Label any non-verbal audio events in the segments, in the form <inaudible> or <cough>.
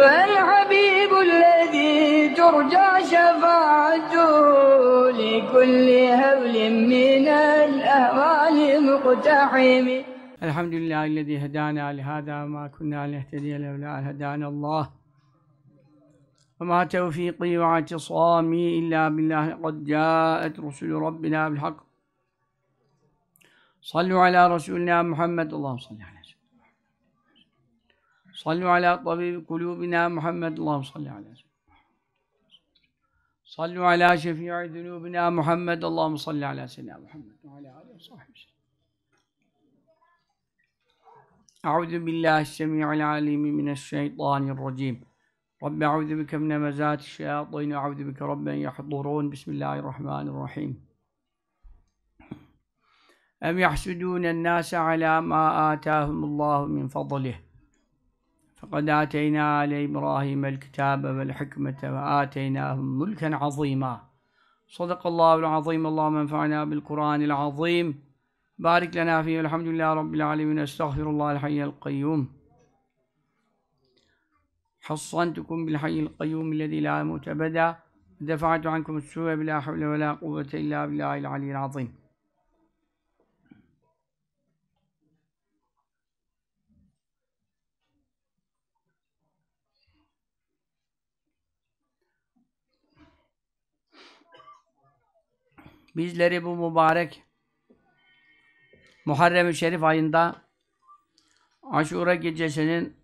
والحبيب الذي ترجى شفاعته لكل هول من الأهوال مقتحم الحمد لله الذي هدانا لهذا ما كنا نهتدي لولا هدانا الله وما توفيقي واعتصامي إلا بالله قد جاءت رسل ربنا بالحق صلوا على رسولنا محمد اللهم صل عليه صلوا على طبيب قلوبنا محمد اللهم صل على سيدنا صلوا على شفيع ذنوبنا محمد اللهم صل على سيدنا محمد وعلى آله وصحبه وسلم أعوذ بالله السميع العليم من الشيطان الرجيم رب أعوذ بك من مزات الشياطين أعوذ بك رب أن يحضرون بسم الله الرحمن الرحيم أم يحسدون الناس على ما آتاهم الله من فضله فقد آتينا آل إبراهيم الكتاب والحكمة وآتيناهم ملكا عظيما صدق الله العظيم اللهم انفعنا بالقرآن العظيم بارك لنا فيه الحمد لله رب العالمين استغفر الله الحي القيوم حصنتكم بالحي القيوم الذي لا يموت أبدا دفعت عنكم السوء بلا حول ولا قوة إلا بالله العلي العظيم Bizleri bu mübarek Muharrem-i Şerif ayında Aşura gecesinin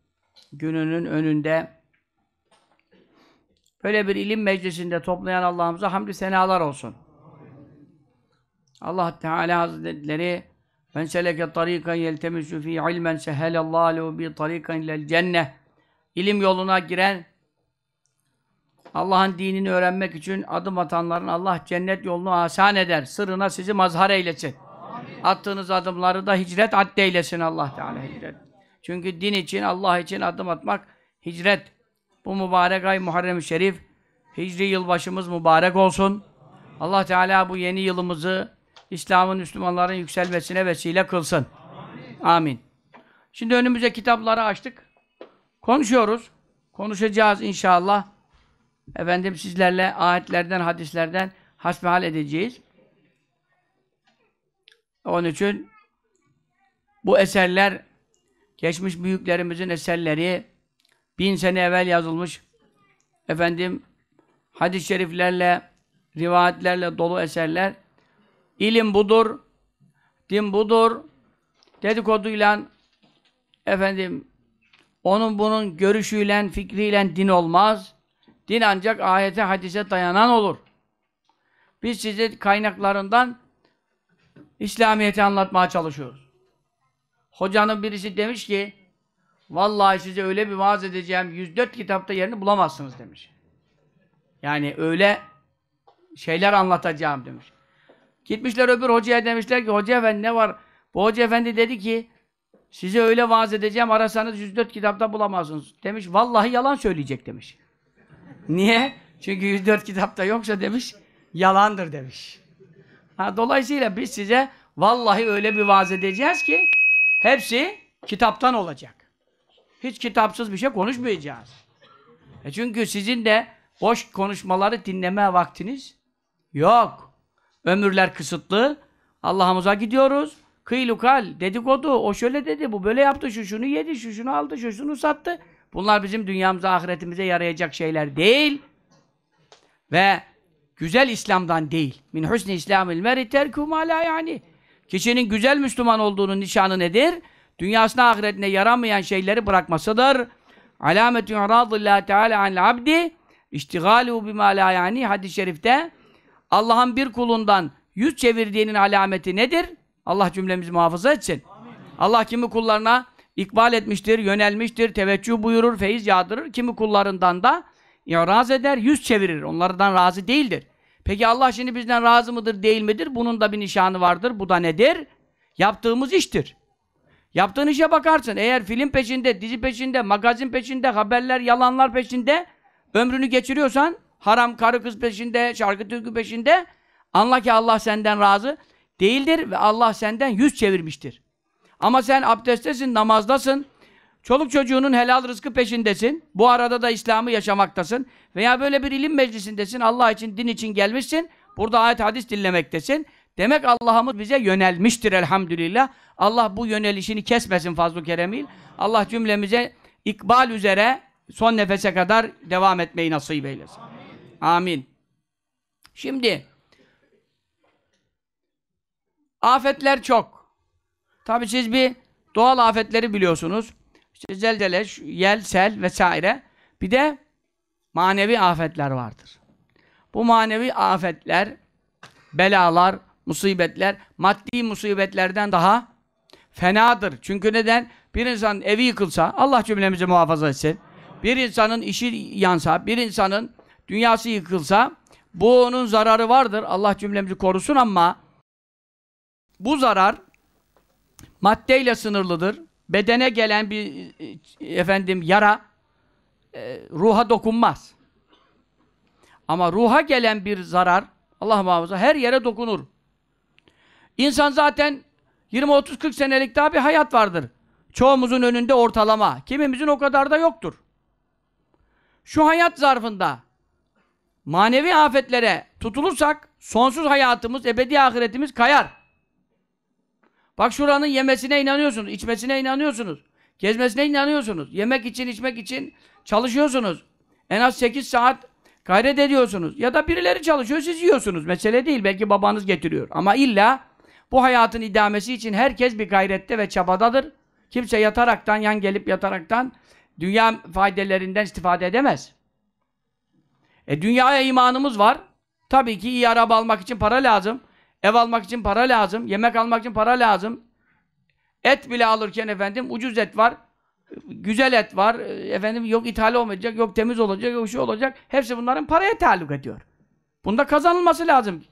gününün önünde böyle bir ilim meclisinde toplayan Allah'ımıza hamdü senalar olsun. Allah Teala Hazretleri Men seleke tariqan yeltemisu fi ilmen sehelallahu bi tariqan lel cenne İlim yoluna giren Allah'ın dinini öğrenmek için adım atanların Allah cennet yolunu asan eder. Sırrına sizi mazhar eylesin. Amin. Attığınız adımları da hicret addeylesin Allah Teala Amin. hicret. Çünkü din için, Allah için adım atmak hicret. Bu mübarek ay Muharrem-i Şerif, hicri yılbaşımız mübarek olsun. Allah Teala bu yeni yılımızı İslam'ın, Müslümanların yükselmesine vesile kılsın. Amin. Amin. Şimdi önümüze kitapları açtık. Konuşuyoruz. Konuşacağız inşallah. Efendim sizlerle ayetlerden, hadislerden hasbihal edeceğiz. Onun için bu eserler geçmiş büyüklerimizin eserleri bin sene evvel yazılmış efendim hadis-i şeriflerle rivayetlerle dolu eserler İlim budur din budur dedikoduyla efendim onun bunun görüşüyle fikriyle din olmaz Din ancak ayete, hadise dayanan olur. Biz size kaynaklarından İslamiyet'i anlatmaya çalışıyoruz. Hocanın birisi demiş ki vallahi size öyle bir vaaz edeceğim 104 kitapta yerini bulamazsınız demiş. Yani öyle şeyler anlatacağım demiş. Gitmişler öbür hocaya demişler ki hoca efendi ne var? Bu hoca efendi dedi ki size öyle vaaz edeceğim arasanız 104 kitapta bulamazsınız. Demiş vallahi yalan söyleyecek demiş. Niye? Çünkü 104 kitapta yoksa demiş, yalandır demiş. Ha, dolayısıyla biz size vallahi öyle bir vaaz edeceğiz ki hepsi kitaptan olacak. Hiç kitapsız bir şey konuşmayacağız. E çünkü sizin de boş konuşmaları dinleme vaktiniz yok. Ömürler kısıtlı. Allah'ımıza gidiyoruz. Kıylukal, dedikodu, o şöyle dedi, bu böyle yaptı, şu şunu yedi, şu şunu aldı, şu şunu sattı. Bunlar bizim dünyamıza, ahiretimize yarayacak şeyler değil. Ve güzel İslam'dan değil. Min husni İslamil meri terkû mâlâ yani. Kişinin güzel Müslüman olduğunun nişanı nedir? Dünyasına, ahiretine yaramayan şeyleri bırakmasıdır. Alametü radillâhi teâlâ anil abdi iştigalû bimâ lâ yani hadis-i şerifte Allah'ın bir kulundan yüz çevirdiğinin alameti nedir? Allah cümlemizi muhafaza etsin. Amin. Allah kimi kullarına ikbal etmiştir, yönelmiştir, teveccüh buyurur, feyiz yağdırır. Kimi kullarından da ya razı eder, yüz çevirir. Onlardan razı değildir. Peki Allah şimdi bizden razı mıdır, değil midir? Bunun da bir nişanı vardır. Bu da nedir? Yaptığımız iştir. Yaptığın işe bakarsın. Eğer film peşinde, dizi peşinde, magazin peşinde, haberler, yalanlar peşinde ömrünü geçiriyorsan, haram karı kız peşinde, şarkı türkü peşinde anla ki Allah senden razı değildir ve Allah senden yüz çevirmiştir. Ama sen abdestesin, namazdasın. Çoluk çocuğunun helal rızkı peşindesin. Bu arada da İslam'ı yaşamaktasın. Veya böyle bir ilim meclisindesin. Allah için, din için gelmişsin. Burada ayet hadis dinlemektesin. Demek Allah'ımız bize yönelmiştir elhamdülillah. Allah bu yönelişini kesmesin fazl-ı Allah cümlemize ikbal üzere son nefese kadar devam etmeyi nasip eylesin. Amin. Amin. Şimdi afetler çok. Tabii siz bir doğal afetleri biliyorsunuz. İşte zelzele, yel, sel vesaire. Bir de manevi afetler vardır. Bu manevi afetler, belalar, musibetler, maddi musibetlerden daha fenadır. Çünkü neden? Bir insan evi yıkılsa, Allah cümlemizi muhafaza etsin. Bir insanın işi yansa, bir insanın dünyası yıkılsa, bu onun zararı vardır. Allah cümlemizi korusun ama bu zarar maddeyle sınırlıdır. Bedene gelen bir e, efendim yara e, ruha dokunmaz. Ama ruha gelen bir zarar Allah muhafaza her yere dokunur. İnsan zaten 20-30-40 senelik daha bir hayat vardır. Çoğumuzun önünde ortalama. Kimimizin o kadar da yoktur. Şu hayat zarfında manevi afetlere tutulursak sonsuz hayatımız, ebedi ahiretimiz kayar. Bak şuranın yemesine inanıyorsunuz, içmesine inanıyorsunuz. Gezmesine inanıyorsunuz. Yemek için, içmek için çalışıyorsunuz. En az 8 saat gayret ediyorsunuz. Ya da birileri çalışıyor, siz yiyorsunuz. Mesele değil, belki babanız getiriyor. Ama illa bu hayatın idamesi için herkes bir gayrette ve çabadadır. Kimse yataraktan, yan gelip yataraktan dünya faydelerinden istifade edemez. E dünyaya imanımız var. Tabii ki iyi araba almak için para lazım. Ev almak için para lazım. Yemek almak için para lazım. Et bile alırken efendim ucuz et var. Güzel et var. Efendim yok ithal olmayacak, yok temiz olacak, yok şu olacak. Hepsi bunların paraya taluk ediyor. Bunda kazanılması lazım.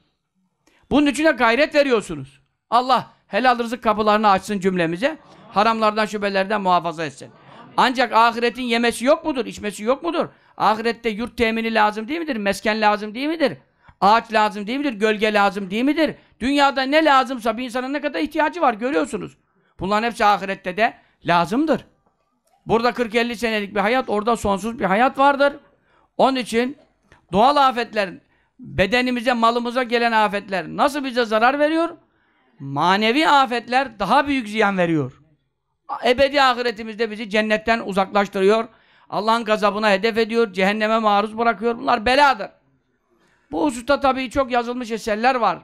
Bunun içine gayret veriyorsunuz. Allah helal rızık kapılarını açsın cümlemize. Haramlardan, şüphelerden muhafaza etsin. Ancak ahiretin yemesi yok mudur, içmesi yok mudur? Ahirette yurt temini lazım değil midir? Mesken lazım değil midir? Ağaç lazım değil midir? Gölge lazım değil midir? Dünyada ne lazımsa bir insanın ne kadar ihtiyacı var görüyorsunuz. Bunların hepsi ahirette de lazımdır. Burada 40-50 senelik bir hayat, orada sonsuz bir hayat vardır. Onun için doğal afetler, bedenimize, malımıza gelen afetler nasıl bize zarar veriyor? Manevi afetler daha büyük ziyan veriyor. Ebedi ahiretimizde bizi cennetten uzaklaştırıyor. Allah'ın gazabına hedef ediyor, cehenneme maruz bırakıyor. Bunlar beladır. Bu hususta tabii çok yazılmış eserler var.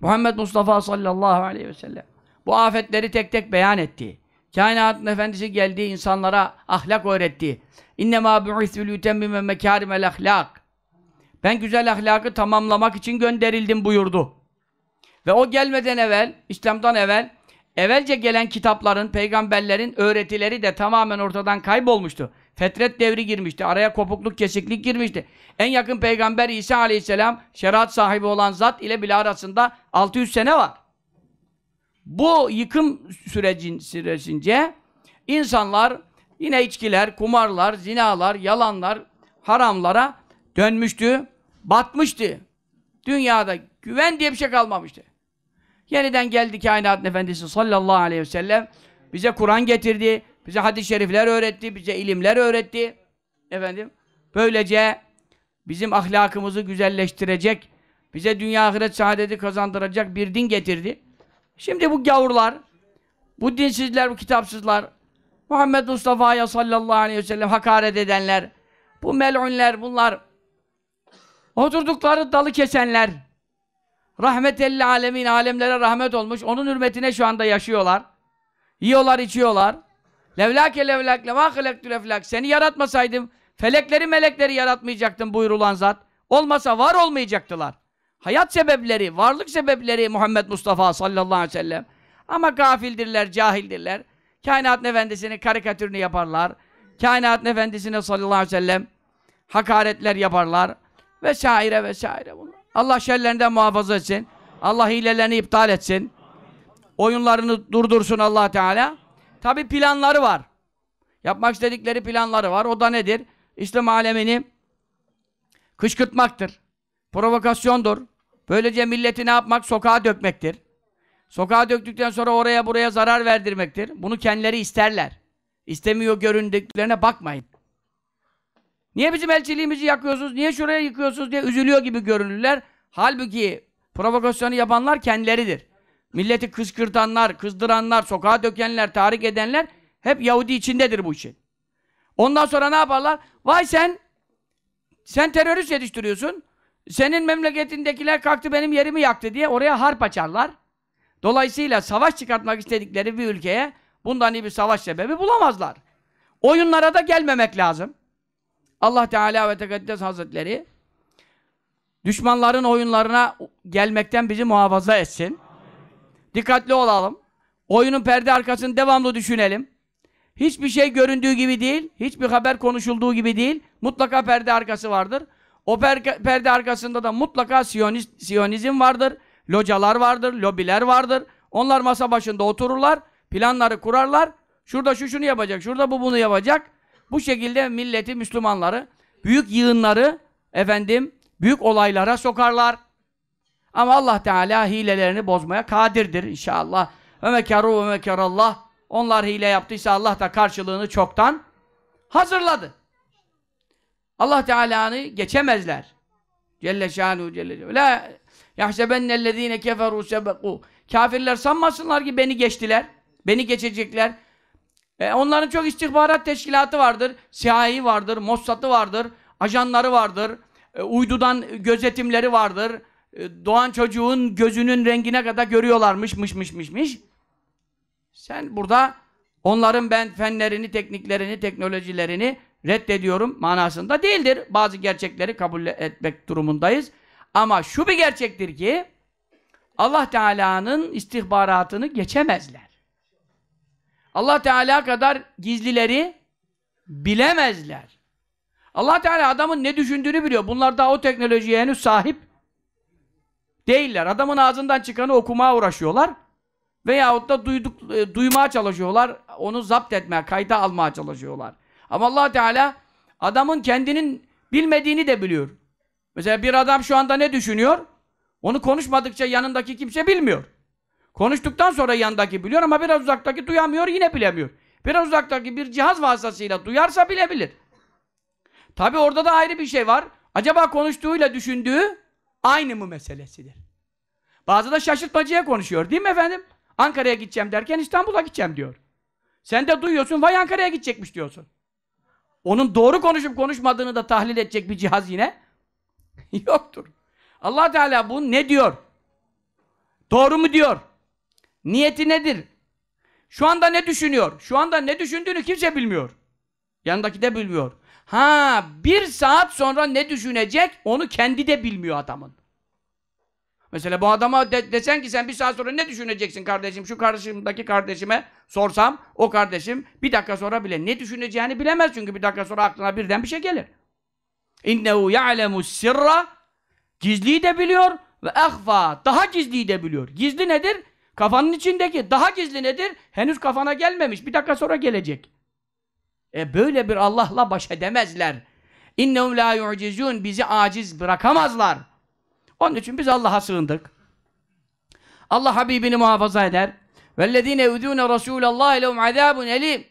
Muhammed Mustafa sallallahu aleyhi ve sellem bu afetleri tek tek beyan etti. Kainatın efendisi geldiği insanlara ahlak öğretti. İnnemâ bu'ithül yütemmime mekârimel ahlak. Ben güzel ahlakı tamamlamak için gönderildim buyurdu. Ve o gelmeden evvel, İslam'dan evvel, evvelce gelen kitapların, peygamberlerin öğretileri de tamamen ortadan kaybolmuştu. Fetret devri girmişti. Araya kopukluk, kesiklik girmişti. En yakın peygamber İsa aleyhisselam şeriat sahibi olan zat ile bile arasında 600 sene var. Bu yıkım sürecin, süresince insanlar yine içkiler, kumarlar, zinalar, yalanlar, haramlara dönmüştü, batmıştı. Dünyada güven diye bir şey kalmamıştı. Yeniden geldi kainatın efendisi sallallahu aleyhi ve sellem bize Kur'an getirdi bize hadis-i şerifler öğretti, bize ilimler öğretti. Efendim, böylece bizim ahlakımızı güzelleştirecek, bize dünya ahiret saadeti kazandıracak bir din getirdi. Şimdi bu gavurlar, bu dinsizler, bu kitapsızlar, Muhammed Mustafa'ya sallallahu aleyhi ve sellem hakaret edenler, bu mel'unler, bunlar oturdukları dalı kesenler, rahmetelli alemin, alemlere rahmet olmuş, onun hürmetine şu anda yaşıyorlar. Yiyorlar, içiyorlar. Levlake levlak levâ hılektül eflak. Seni yaratmasaydım felekleri melekleri yaratmayacaktım buyurulan zat. Olmasa var olmayacaktılar. Hayat sebepleri, varlık sebepleri Muhammed Mustafa sallallahu aleyhi ve sellem. Ama gafildirler, cahildirler. kainat efendisinin karikatürünü yaparlar. kainat efendisine sallallahu aleyhi ve sellem hakaretler yaparlar. Vesaire vesaire bunlar. Allah şerlerinden muhafaza etsin. Allah hilelerini iptal etsin. Oyunlarını durdursun allah Teala. Tabi planları var. Yapmak istedikleri planları var. O da nedir? İslam alemini kışkırtmaktır. Provokasyondur. Böylece milleti ne yapmak? Sokağa dökmektir. Sokağa döktükten sonra oraya buraya zarar verdirmektir. Bunu kendileri isterler. İstemiyor göründüklerine bakmayın. Niye bizim elçiliğimizi yakıyorsunuz, niye şuraya yıkıyorsunuz diye üzülüyor gibi görünürler. Halbuki provokasyonu yapanlar kendileridir. Milleti kışkırtanlar, kızdıranlar, sokağa dökenler, tahrik edenler hep Yahudi içindedir bu işin. Ondan sonra ne yaparlar? Vay sen, sen terörist yetiştiriyorsun. Senin memleketindekiler kalktı benim yerimi yaktı diye oraya harp açarlar. Dolayısıyla savaş çıkartmak istedikleri bir ülkeye bundan iyi bir savaş sebebi bulamazlar. Oyunlara da gelmemek lazım. Allah Teala ve Tekaddes Hazretleri düşmanların oyunlarına gelmekten bizi muhafaza etsin. Dikkatli olalım. Oyunun perde arkasını devamlı düşünelim. Hiçbir şey göründüğü gibi değil, hiçbir haber konuşulduğu gibi değil. Mutlaka perde arkası vardır. O perde arkasında da mutlaka Siyonist, Siyonizm vardır. Localar vardır, lobiler vardır. Onlar masa başında otururlar, planları kurarlar. Şurada şu şunu yapacak, şurada bu bunu yapacak. Bu şekilde milleti, Müslümanları, büyük yığınları efendim, büyük olaylara sokarlar. Ama Allah Teala hilelerini bozmaya kadirdir inşallah. Ve mekaru ve mekarallah. Onlar hile yaptıysa Allah da karşılığını çoktan hazırladı. Allah Teala'nı geçemezler. Celle şanu celle şanu. La yahsebennellezine keferu sebeku. Kafirler sanmasınlar ki beni geçtiler. Beni geçecekler. E, onların çok istihbarat teşkilatı vardır. siyahi vardır, Mossad'ı vardır, ajanları vardır. E, uydudan gözetimleri vardır. E, doğan çocuğun gözünün rengine kadar görüyorlarmış mış mış mış mış. Sen burada onların ben fenlerini, tekniklerini, teknolojilerini reddediyorum manasında değildir. Bazı gerçekleri kabul etmek durumundayız. Ama şu bir gerçektir ki Allah Teala'nın istihbaratını geçemezler. Allah Teala kadar gizlileri bilemezler. Allah Teala adamın ne düşündüğünü biliyor. Bunlar daha o teknolojiye henüz sahip Değiller. Adamın ağzından çıkanı okumaya uğraşıyorlar. Veyahut da duyduk, e, duymaya çalışıyorlar. Onu zapt etmeye, kayda almaya çalışıyorlar. Ama allah Teala adamın kendinin bilmediğini de biliyor. Mesela bir adam şu anda ne düşünüyor? Onu konuşmadıkça yanındaki kimse bilmiyor. Konuştuktan sonra yanındaki biliyor ama biraz uzaktaki duyamıyor yine bilemiyor. Biraz uzaktaki bir cihaz vasıtasıyla duyarsa bilebilir. Tabi orada da ayrı bir şey var. Acaba konuştuğuyla düşündüğü Aynı mı meselesidir? Bazı da şaşırtmacıya konuşuyor değil mi efendim? Ankara'ya gideceğim derken İstanbul'a gideceğim diyor. Sen de duyuyorsun vay Ankara'ya gidecekmiş diyorsun. Onun doğru konuşup konuşmadığını da tahlil edecek bir cihaz yine <laughs> yoktur. Allah Teala bu ne diyor? Doğru mu diyor? Niyeti nedir? Şu anda ne düşünüyor? Şu anda ne düşündüğünü kimse bilmiyor. Yanındaki de bilmiyor. Ha bir saat sonra ne düşünecek onu kendi de bilmiyor adamın. Mesela bu adama de, desen ki sen bir saat sonra ne düşüneceksin kardeşim? Şu karşımdaki kardeşime sorsam o kardeşim bir dakika sonra bile ne düşüneceğini bilemez çünkü bir dakika sonra aklına birden bir şey gelir. İnnehu ya'lemu sirra gizliyi de biliyor ve ahfa daha gizliyi de biliyor. Gizli nedir? Kafanın içindeki daha gizli nedir? Henüz kafana gelmemiş. Bir dakika sonra gelecek. E böyle bir Allah'la baş edemezler. İnnehum la yu'cizun bizi aciz bırakamazlar. Onun için biz Allah'a sığındık. Allah Habibini muhafaza eder. Vellezine yudûne Rasûlallah lehum azâbun elîm.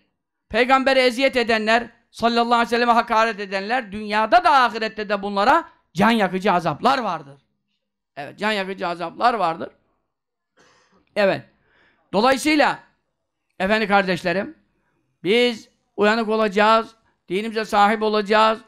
Peygambere eziyet edenler, sallallahu aleyhi ve selleme hakaret edenler, dünyada da ahirette de bunlara can yakıcı azaplar vardır. Evet, can yakıcı azaplar vardır. Evet. Dolayısıyla, efendi kardeşlerim, biz uyanık olacağız, dinimize sahip olacağız.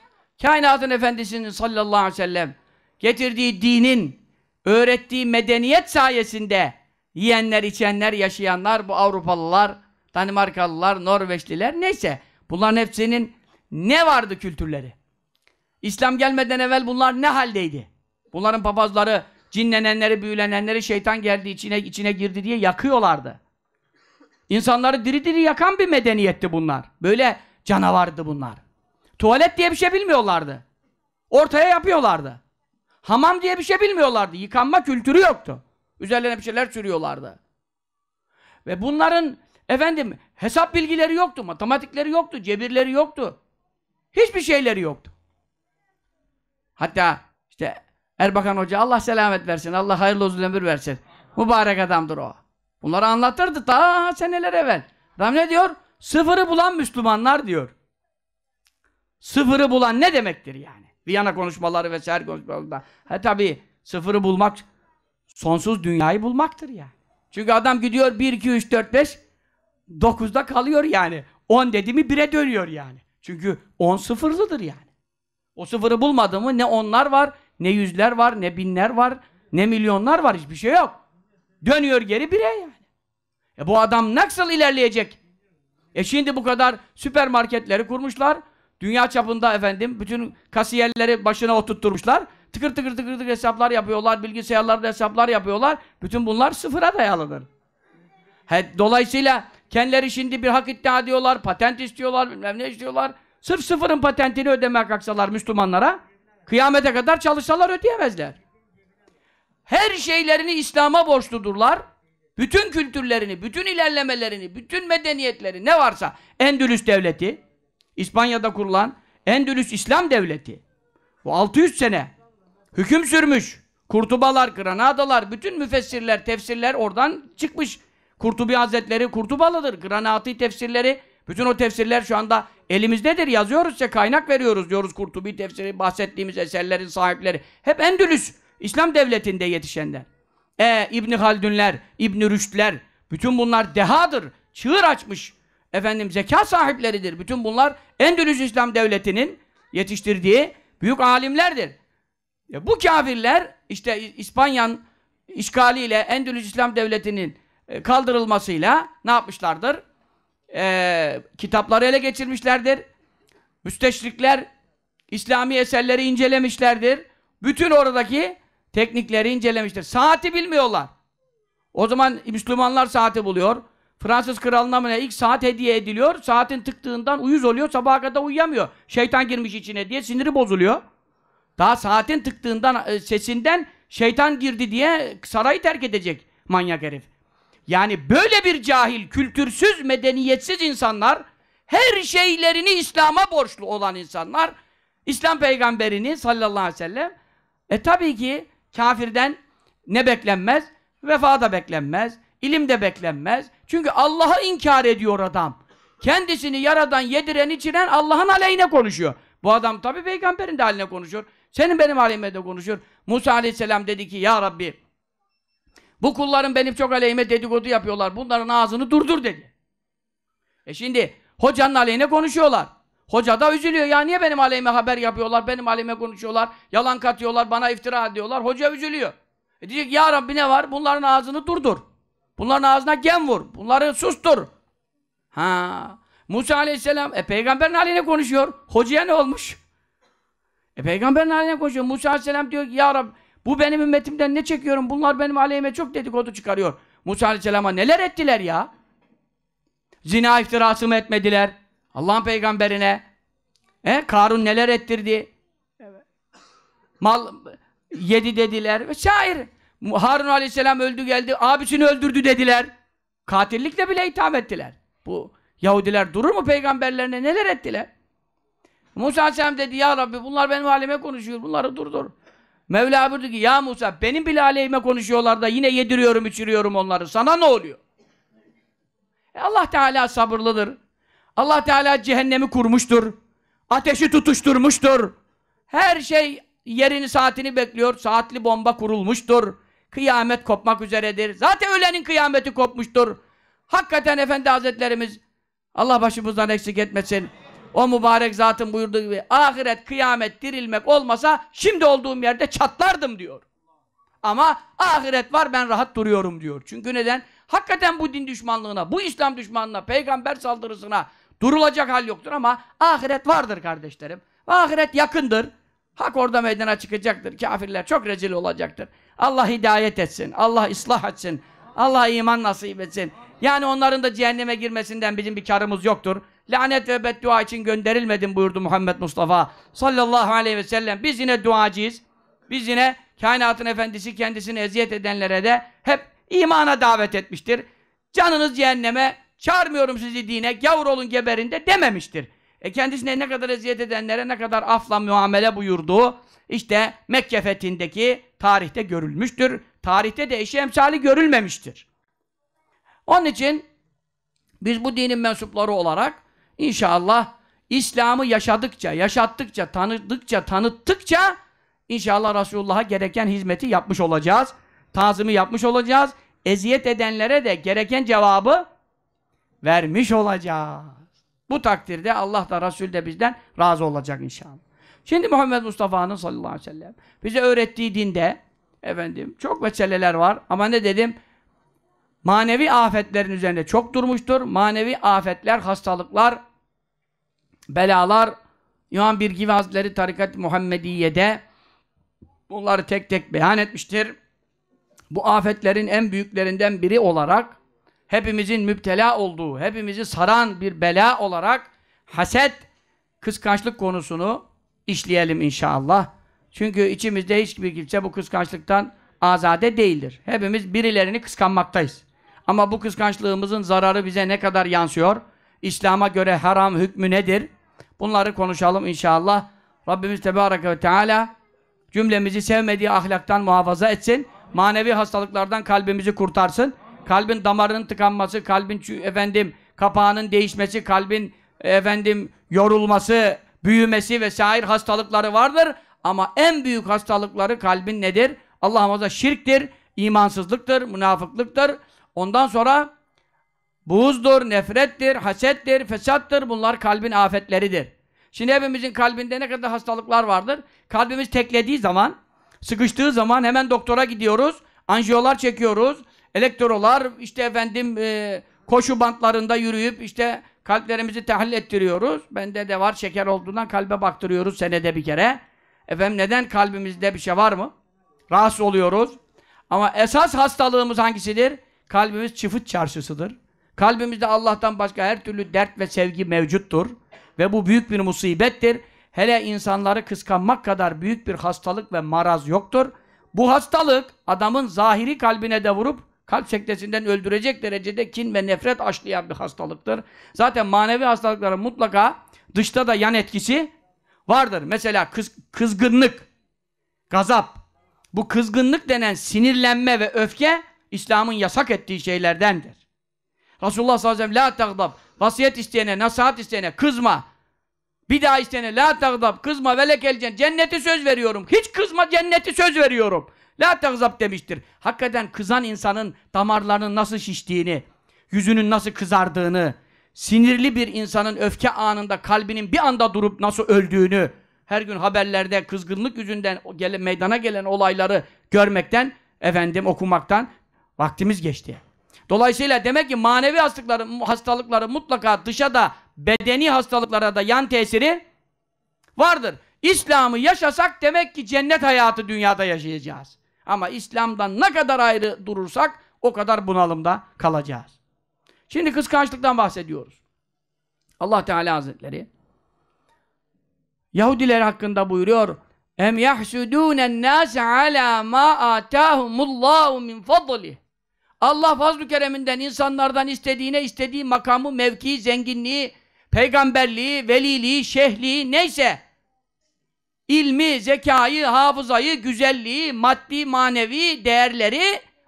Kainatın Efendisi'nin sallallahu aleyhi ve sellem getirdiği dinin, öğrettiği medeniyet sayesinde yiyenler, içenler, yaşayanlar, bu Avrupalılar, Danimarkalılar, Norveçliler neyse bunların hepsinin ne vardı kültürleri? İslam gelmeden evvel bunlar ne haldeydi? Bunların papazları cinlenenleri, büyülenenleri şeytan geldi içine içine girdi diye yakıyorlardı. İnsanları diri diri yakan bir medeniyetti bunlar. Böyle canavardı bunlar. Tuvalet diye bir şey bilmiyorlardı. Ortaya yapıyorlardı. Hamam diye bir şey bilmiyorlardı. Yıkanma kültürü yoktu. Üzerlerine bir şeyler sürüyorlardı. Ve bunların efendim hesap bilgileri yoktu, matematikleri yoktu, cebirleri yoktu. Hiçbir şeyleri yoktu. Hatta işte Erbakan Hoca Allah selamet versin, Allah hayırlı uzun ömür versin. Mübarek adamdır o. Bunları anlatırdı ta seneler evvel. Ram ne diyor? Sıfırı bulan Müslümanlar diyor. Sıfırı bulan ne demektir yani? Viyana konuşmaları vesaire konuşmalarında. He tabi sıfırı bulmak sonsuz dünyayı bulmaktır yani. Çünkü adam gidiyor 1, 2, 3, 4, 5 9'da kalıyor yani. 10 dedi mi 1'e dönüyor yani. Çünkü 10 sıfırlıdır yani. O sıfırı bulmadı mı ne onlar var, ne yüzler var, ne binler var, ne milyonlar var hiçbir şey yok. Dönüyor geri bire yani. E bu adam nasıl ilerleyecek? E şimdi bu kadar süpermarketleri kurmuşlar. Dünya çapında efendim bütün kasiyerleri başına oturtturmuşlar. Tıkır tıkır tıkır tıkır hesaplar yapıyorlar. Bilgisayarlarda hesaplar yapıyorlar. Bütün bunlar sıfıra dayalıdır. He, dolayısıyla kendileri şimdi bir hak iddia ediyorlar. Patent istiyorlar. Bilmem ne istiyorlar. Sırf sıfırın patentini ödemeye kalksalar Müslümanlara kıyamete kadar çalışsalar ödeyemezler. Her şeylerini İslam'a borçludurlar bütün kültürlerini, bütün ilerlemelerini, bütün medeniyetleri ne varsa Endülüs devleti, İspanya'da kurulan Endülüs İslam devleti bu 600 sene hüküm sürmüş. Kurtubalar, Granadalar, bütün müfessirler, tefsirler oradan çıkmış. Kurtubi Hazretleri Kurtubalıdır. Granati tefsirleri, bütün o tefsirler şu anda elimizdedir. Yazıyoruz ya kaynak veriyoruz diyoruz Kurtubi tefsiri bahsettiğimiz eserlerin sahipleri. Hep Endülüs İslam devletinde yetişenler. E İbni Haldunler, İbni Rüştler, bütün bunlar dehadır. Çığır açmış. Efendim zeka sahipleridir. Bütün bunlar Endülüs İslam Devleti'nin yetiştirdiği büyük alimlerdir. E, bu kafirler işte İspanyan işgaliyle Endülüs İslam Devleti'nin e, kaldırılmasıyla ne yapmışlardır? E, kitapları ele geçirmişlerdir. Müsteşrikler İslami eserleri incelemişlerdir. Bütün oradaki teknikleri incelemiştir. Saati bilmiyorlar. O zaman Müslümanlar saati buluyor. Fransız kralına mı ne? İlk saat hediye ediliyor. Saatin tıktığından uyuz oluyor. Sabaha kadar uyuyamıyor. Şeytan girmiş içine diye siniri bozuluyor. Daha saatin tıktığından, e, sesinden şeytan girdi diye sarayı terk edecek manyak herif. Yani böyle bir cahil, kültürsüz, medeniyetsiz insanlar, her şeylerini İslam'a borçlu olan insanlar, İslam peygamberini sallallahu aleyhi ve sellem, e tabii ki kafirden ne beklenmez? Vefa da beklenmez, ilim de beklenmez. Çünkü Allah'ı inkar ediyor adam. Kendisini yaradan, yediren, içiren Allah'ın aleyhine konuşuyor. Bu adam tabi peygamberin de haline konuşuyor. Senin benim aleyhime de konuşuyor. Musa aleyhisselam dedi ki ya Rabbi bu kulların benim çok aleyhime dedikodu yapıyorlar. Bunların ağzını durdur dedi. E şimdi hocanın aleyhine konuşuyorlar. Hoca da üzülüyor. Ya niye benim aleyhime haber yapıyorlar, benim aleyhime konuşuyorlar, yalan katıyorlar, bana iftira ediyorlar. Hoca üzülüyor. E diyecek ya Rabbi ne var? Bunların ağzını durdur. Bunların ağzına gem vur. Bunları sustur. Ha. Musa aleyhisselam, e peygamberin haline konuşuyor. Hocaya ne olmuş? E peygamberin haline konuşuyor. Musa aleyhisselam diyor ki ya Rabbi bu benim ümmetimden ne çekiyorum? Bunlar benim aleyhime çok dedikodu çıkarıyor. Musa aleyhisselama neler ettiler ya? Zina iftirası mı etmediler? Allah'ın peygamberine. E, Karun neler ettirdi? Mal yedi dediler. Şair. Harun aleyhisselam öldü geldi. Abisini öldürdü dediler. Katillikle bile itham ettiler. Bu Yahudiler durur mu peygamberlerine? Neler ettiler? Musa aleyhisselam dedi ya Rabbi bunlar benim halime konuşuyor. Bunları durdur. Mevla buyurdu ki ya Musa benim bile aleyhime konuşuyorlar da yine yediriyorum içiriyorum onları. Sana ne oluyor? E Allah Teala sabırlıdır. Allah Teala cehennemi kurmuştur. Ateşi tutuşturmuştur. Her şey yerini saatini bekliyor. Saatli bomba kurulmuştur. Kıyamet kopmak üzeredir. Zaten ölenin kıyameti kopmuştur. Hakikaten Efendi Hazretlerimiz Allah başımızdan eksik etmesin. O mübarek zatın buyurduğu gibi ahiret, kıyamet, dirilmek olmasa şimdi olduğum yerde çatlardım diyor. Ama ahiret var ben rahat duruyorum diyor. Çünkü neden? Hakikaten bu din düşmanlığına, bu İslam düşmanlığına, peygamber saldırısına, Durulacak hal yoktur ama ahiret vardır kardeşlerim. Ve ahiret yakındır. Hak orada meydana çıkacaktır. Kafirler çok rezil olacaktır. Allah hidayet etsin. Allah ıslah etsin. Allah iman nasip etsin. Yani onların da cehenneme girmesinden bizim bir karımız yoktur. Lanet ve beddua için gönderilmedim buyurdu Muhammed Mustafa sallallahu aleyhi ve sellem. Biz yine duacıyız. Biz yine kainatın efendisi kendisini eziyet edenlere de hep imana davet etmiştir. Canınız cehenneme Çağırmıyorum sizi dine, gavur olun geberinde dememiştir. E kendisine ne kadar eziyet edenlere ne kadar afla muamele buyurduğu işte Mekke fethindeki tarihte görülmüştür. Tarihte de eşi emsali görülmemiştir. Onun için biz bu dinin mensupları olarak inşallah İslam'ı yaşadıkça, yaşattıkça, tanıdıkça, tanıttıkça inşallah Resulullah'a gereken hizmeti yapmış olacağız. Tazımı yapmış olacağız. Eziyet edenlere de gereken cevabı vermiş olacağız. Bu takdirde Allah da Resul de bizden razı olacak inşallah. Şimdi Muhammed Mustafa'nın sallallahu aleyhi ve sellem bize öğrettiği dinde efendim çok meseleler var ama ne dedim? Manevi afetlerin üzerinde çok durmuştur. Manevi afetler, hastalıklar, belalar İmam bir Hazretleri Tarikat Muhammediye'de bunları tek tek beyan etmiştir. Bu afetlerin en büyüklerinden biri olarak hepimizin müptela olduğu, hepimizi saran bir bela olarak haset, kıskançlık konusunu işleyelim inşallah. Çünkü içimizde hiçbir kimse bu kıskançlıktan azade değildir. Hepimiz birilerini kıskanmaktayız. Ama bu kıskançlığımızın zararı bize ne kadar yansıyor? İslam'a göre haram hükmü nedir? Bunları konuşalım inşallah. Rabbimiz Tebareke ve Teala cümlemizi sevmediği ahlaktan muhafaza etsin. Manevi hastalıklardan kalbimizi kurtarsın kalbin damarının tıkanması, kalbin efendim kapağının değişmesi, kalbin efendim yorulması, büyümesi vesaire hastalıkları vardır. Ama en büyük hastalıkları kalbin nedir? Allah'ımıza şirktir, imansızlıktır, münafıklıktır. Ondan sonra buzdur, nefrettir, hasettir, fesattır. Bunlar kalbin afetleridir. Şimdi hepimizin kalbinde ne kadar hastalıklar vardır. Kalbimiz teklediği zaman, sıkıştığı zaman hemen doktora gidiyoruz. Anjiyolar çekiyoruz elektrolar işte efendim e, koşu bantlarında yürüyüp işte kalplerimizi tahlil ettiriyoruz. Bende de var şeker olduğundan kalbe baktırıyoruz senede bir kere. Efendim neden kalbimizde bir şey var mı? Rahatsız oluyoruz. Ama esas hastalığımız hangisidir? Kalbimiz çıfıt çarşısıdır. Kalbimizde Allah'tan başka her türlü dert ve sevgi mevcuttur. Ve bu büyük bir musibettir. Hele insanları kıskanmak kadar büyük bir hastalık ve maraz yoktur. Bu hastalık adamın zahiri kalbine de vurup kalp sektesinden öldürecek derecede kin ve nefret aşlayan bir hastalıktır. Zaten manevi hastalıkların mutlaka dışta da yan etkisi vardır. Mesela kız, kızgınlık, gazap. Bu kızgınlık denen sinirlenme ve öfke İslam'ın yasak ettiği şeylerdendir. Resulullah sallallahu aleyhi ve sellem la tagdab. Vasiyet isteyene, nasihat isteyene kızma. Bir daha isteyene la tagdab. Kızma ve lekel cenneti söz veriyorum. Hiç kızma cenneti söz veriyorum. La tegzap demiştir. Hakikaten kızan insanın damarlarının nasıl şiştiğini, yüzünün nasıl kızardığını, sinirli bir insanın öfke anında kalbinin bir anda durup nasıl öldüğünü, her gün haberlerde kızgınlık yüzünden gele, meydana gelen olayları görmekten, efendim okumaktan vaktimiz geçti. Dolayısıyla demek ki manevi hastalıkları hastalıkların mutlaka dışa da bedeni hastalıklara da yan tesiri vardır. İslam'ı yaşasak demek ki cennet hayatı dünyada yaşayacağız. Ama İslam'dan ne kadar ayrı durursak o kadar bunalımda kalacağız. Şimdi kıskançlıktan bahsediyoruz. Allah Teala Hazretleri Yahudiler hakkında buyuruyor. Em yahsudûnen nâse alâ ma âtâhumullâhu min fadlih. Allah fazl-ı kereminden insanlardan istediğine istediği makamı, mevkii, zenginliği, peygamberliği, veliliği, şehliği neyse ilmi, zekayı, hafızayı, güzelliği, maddi, manevi değerleri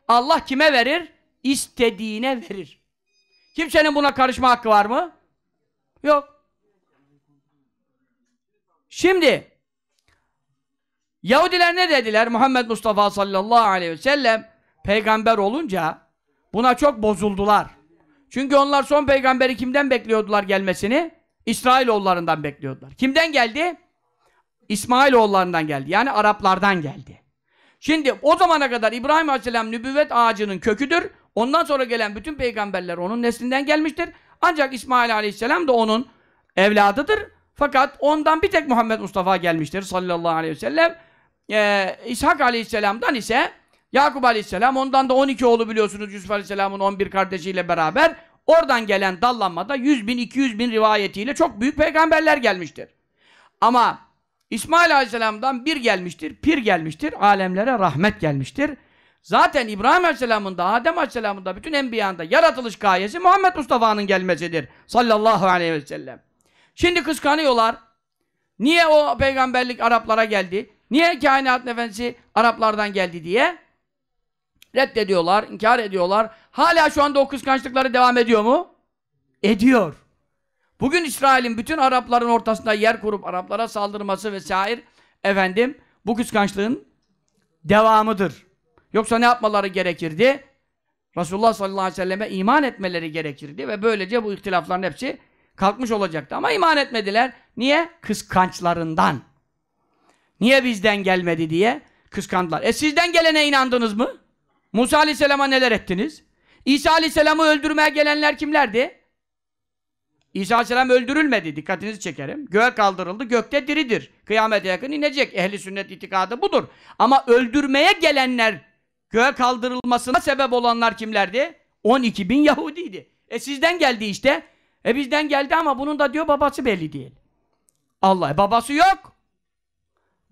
Allah kime verir? İstediğine verir. Kimsenin buna karışma hakkı var mı? Yok. Şimdi Yahudiler ne dediler? Muhammed Mustafa sallallahu aleyhi ve sellem peygamber olunca buna çok bozuldular. Çünkü onlar son peygamberi kimden bekliyordular gelmesini? İsrailoğullarından bekliyordular. Kimden geldi? İsmail oğullarından geldi. Yani Araplardan geldi. Şimdi o zamana kadar İbrahim Aleyhisselam nübüvvet ağacının köküdür. Ondan sonra gelen bütün peygamberler onun neslinden gelmiştir. Ancak İsmail Aleyhisselam da onun evladıdır. Fakat ondan bir tek Muhammed Mustafa gelmiştir sallallahu aleyhi ve sellem. Ee, İshak Aleyhisselam'dan ise Yakup Aleyhisselam ondan da 12 oğlu biliyorsunuz Yusuf Aleyhisselam'ın 11 kardeşiyle beraber oradan gelen dallanmada 100 bin 200 bin rivayetiyle çok büyük peygamberler gelmiştir. Ama İsmail Aleyhisselam'dan bir gelmiştir, pir gelmiştir, alemlere rahmet gelmiştir. Zaten İbrahim Aleyhisselam'ın da, Adem Aleyhisselam'ın da bütün enbiyanda yaratılış gayesi Muhammed Mustafa'nın gelmesidir. Sallallahu aleyhi ve sellem. Şimdi kıskanıyorlar. Niye o peygamberlik Araplara geldi? Niye kainat efendisi Araplardan geldi diye? Reddediyorlar, inkar ediyorlar. Hala şu anda o kıskançlıkları devam ediyor mu? Ediyor. Bugün İsrail'in bütün Arapların ortasında yer kurup Araplara saldırması vesaire efendim bu kıskançlığın devamıdır. Yoksa ne yapmaları gerekirdi? Resulullah sallallahu aleyhi ve selleme iman etmeleri gerekirdi ve böylece bu ihtilafların hepsi kalkmış olacaktı. Ama iman etmediler. Niye? Kıskançlarından. Niye bizden gelmedi diye kıskandılar. E sizden gelene inandınız mı? Musa aleyhisselama neler ettiniz? İsa aleyhisselamı öldürmeye gelenler kimlerdi? İsa Aleyhisselam öldürülmedi. Dikkatinizi çekerim. Göğe kaldırıldı. Gökte diridir. Kıyamete yakın inecek. Ehli sünnet itikadı budur. Ama öldürmeye gelenler göğe kaldırılmasına sebep olanlar kimlerdi? 12 bin Yahudiydi. E sizden geldi işte. E bizden geldi ama bunun da diyor babası belli değil. Allah. E babası yok.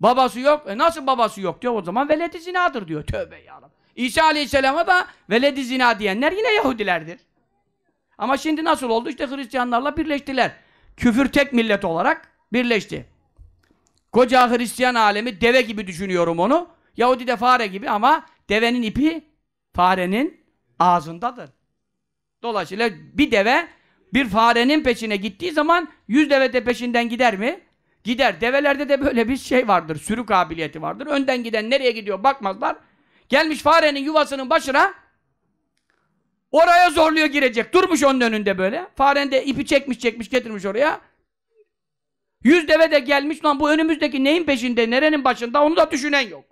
Babası yok. E nasıl babası yok diyor. O zaman veledi zinadır diyor. Tövbe yarabbim. İsa Aleyhisselam'a da veledi zina diyenler yine Yahudilerdir. Ama şimdi nasıl oldu? İşte Hristiyanlarla birleştiler. Küfür tek millet olarak birleşti. Koca Hristiyan alemi deve gibi düşünüyorum onu. Yahudi de fare gibi ama devenin ipi farenin ağzındadır. Dolayısıyla bir deve bir farenin peşine gittiği zaman yüz deve de peşinden gider mi? Gider. Develerde de böyle bir şey vardır. Sürü kabiliyeti vardır. Önden giden nereye gidiyor bakmazlar. Gelmiş farenin yuvasının başına Oraya zorluyor girecek. Durmuş onun önünde böyle. Faren de ipi çekmiş çekmiş getirmiş oraya. Yüz deve de gelmiş lan bu önümüzdeki neyin peşinde, nerenin başında onu da düşünen yok.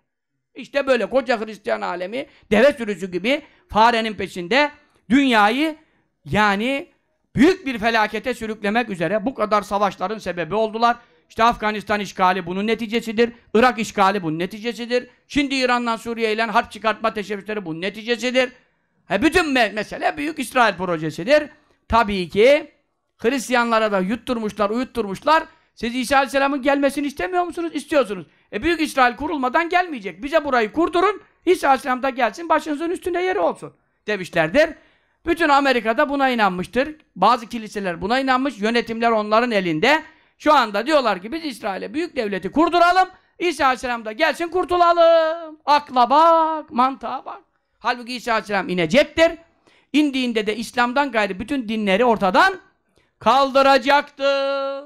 İşte böyle koca Hristiyan alemi deve sürüsü gibi farenin peşinde dünyayı yani büyük bir felakete sürüklemek üzere bu kadar savaşların sebebi oldular. İşte Afganistan işgali bunun neticesidir. Irak işgali bunun neticesidir. Şimdi İran'dan Suriye'yle harp çıkartma teşebbüsleri bunun neticesidir. E bütün me mesele Büyük İsrail projesidir. Tabii ki Hristiyanlara da yutturmuşlar, uyutturmuşlar. Siz İsa Aleyhisselam'ın gelmesini istemiyor musunuz? İstiyorsunuz. E Büyük İsrail kurulmadan gelmeyecek. Bize burayı kurdurun, İsa Aleyhisselam da gelsin, başınızın üstünde yeri olsun demişlerdir. Bütün Amerika'da buna inanmıştır. Bazı kiliseler buna inanmış, yönetimler onların elinde. Şu anda diyorlar ki biz İsrail'e büyük devleti kurduralım, İsa Aleyhisselam da gelsin kurtulalım. Akla bak, mantığa bak. Halbuki İsa Aleyhisselam inecektir. İndiğinde de İslam'dan gayrı bütün dinleri ortadan kaldıracaktır.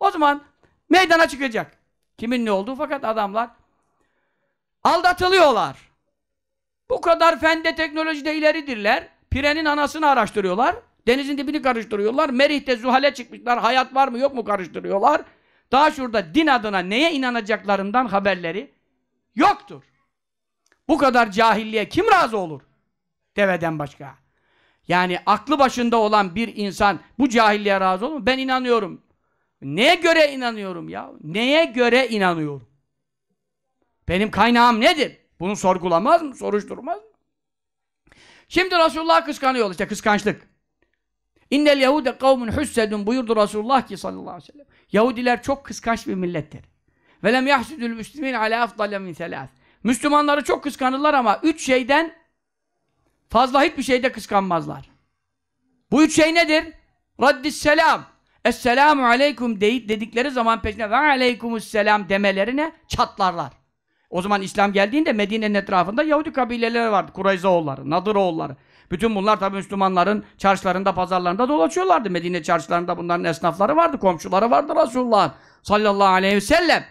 O zaman meydana çıkacak. Kimin ne olduğu fakat adamlar aldatılıyorlar. Bu kadar fende teknolojide ileridirler. Pirenin anasını araştırıyorlar. Denizin dibini karıştırıyorlar. Merih'te zuhale çıkmışlar. Hayat var mı yok mu karıştırıyorlar. Daha şurada din adına neye inanacaklarından haberleri yoktur. Bu kadar cahilliğe kim razı olur? Deveden başka. Yani aklı başında olan bir insan bu cahilliğe razı olur mu? Ben inanıyorum. Neye göre inanıyorum ya? Neye göre inanıyorum? Benim kaynağım nedir? Bunu sorgulamaz mı? Soruşturmaz mı? Şimdi Resulullah kıskanıyor işte kıskançlık. İnnel Yahude kavmun hüssedun buyurdu Resulullah ki sallallahu aleyhi ve sellem. Yahudiler çok kıskanç bir millettir. Ve lem yahsudul müslimin ala afdale min selâs. Müslümanları çok kıskanırlar ama üç şeyden fazla hiçbir şeyde kıskanmazlar. Bu üç şey nedir? Raddis selam. Esselamu aleyküm deyip dedikleri zaman peşine ve aleykumus selam demelerine çatlarlar. O zaman İslam geldiğinde Medine'nin etrafında Yahudi kabileleri vardı. Kureyzoğulları, Nadıroğulları. Bütün bunlar tabi Müslümanların çarşılarında, pazarlarında dolaşıyorlardı. Medine çarşılarında bunların esnafları vardı, komşuları vardı Resulullah sallallahu aleyhi ve sellem.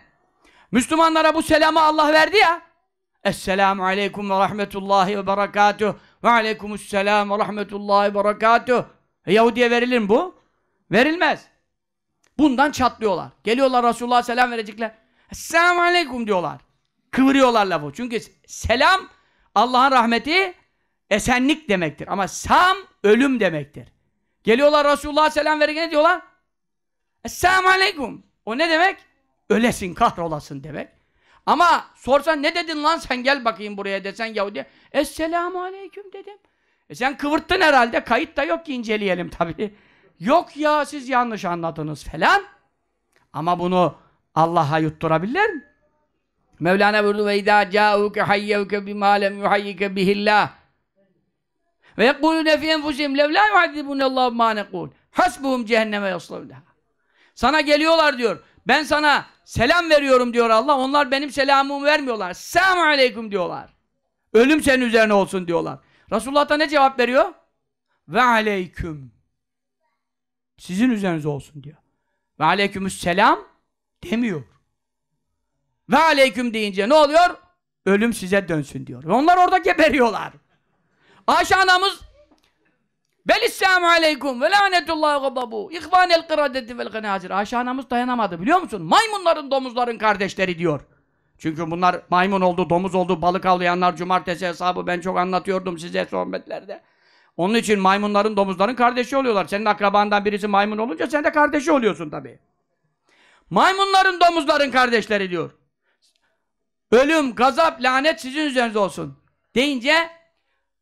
Müslümanlara bu selamı Allah verdi ya. Esselamu aleyküm ve rahmetullahi ve berekatuh. Ve aleykümüsselam ve rahmetullahi ve berekatuh. E Yahudiye verilir mi bu? Verilmez. Bundan çatlıyorlar. Geliyorlar Resulullah'a selam verecekler. Esselamu aleyküm diyorlar. Kıvırıyorlar lafı. Çünkü selam Allah'ın rahmeti esenlik demektir. Ama sam ölüm demektir. Geliyorlar Resulullah'a selam verirken diyorlar? Esselamu aleyküm. O ne demek? Ölesin, kahrolasın demek. Ama sorsan ne dedin lan sen gel bakayım buraya desen Yahudi. Esselamu aleyküm dedim. E sen kıvırttın herhalde. Kayıt da yok ki inceleyelim tabii. Yok ya siz yanlış anladınız falan. Ama bunu Allah'a yutturabilir mi? Mevlana buyurdu ve idâ câûke hayyevke bimâ lem yuhayyike bihillâh ve yekûlûne fî enfusim levlâ yuhadibûnellâhu mâ nekûl hasbuhum cehenneme yaslavlâh sana geliyorlar diyor ben sana selam veriyorum diyor Allah. Onlar benim selamımı vermiyorlar. Selamun aleyküm diyorlar. Ölüm senin üzerine olsun diyorlar. Resulullah da ne cevap veriyor? Ve aleyküm. Sizin üzeriniz olsun diyor. Ve aleykümüs selam demiyor. Ve aleyküm deyince ne oluyor? Ölüm size dönsün diyor. Ve onlar orada geberiyorlar. Ayşe anamız Bel İslamu aleykum ve lanetullahi gadabu el kıradeti vel gınazir Aşağınamız dayanamadı biliyor musun? Maymunların domuzların kardeşleri diyor. Çünkü bunlar maymun oldu, domuz oldu, balık avlayanlar cumartesi hesabı ben çok anlatıyordum size sohbetlerde. Onun için maymunların, domuzların kardeşi oluyorlar. Senin akrabandan birisi maymun olunca sen de kardeşi oluyorsun tabi. Maymunların, domuzların kardeşleri diyor. Ölüm, gazap, lanet sizin üzerinize olsun. Deyince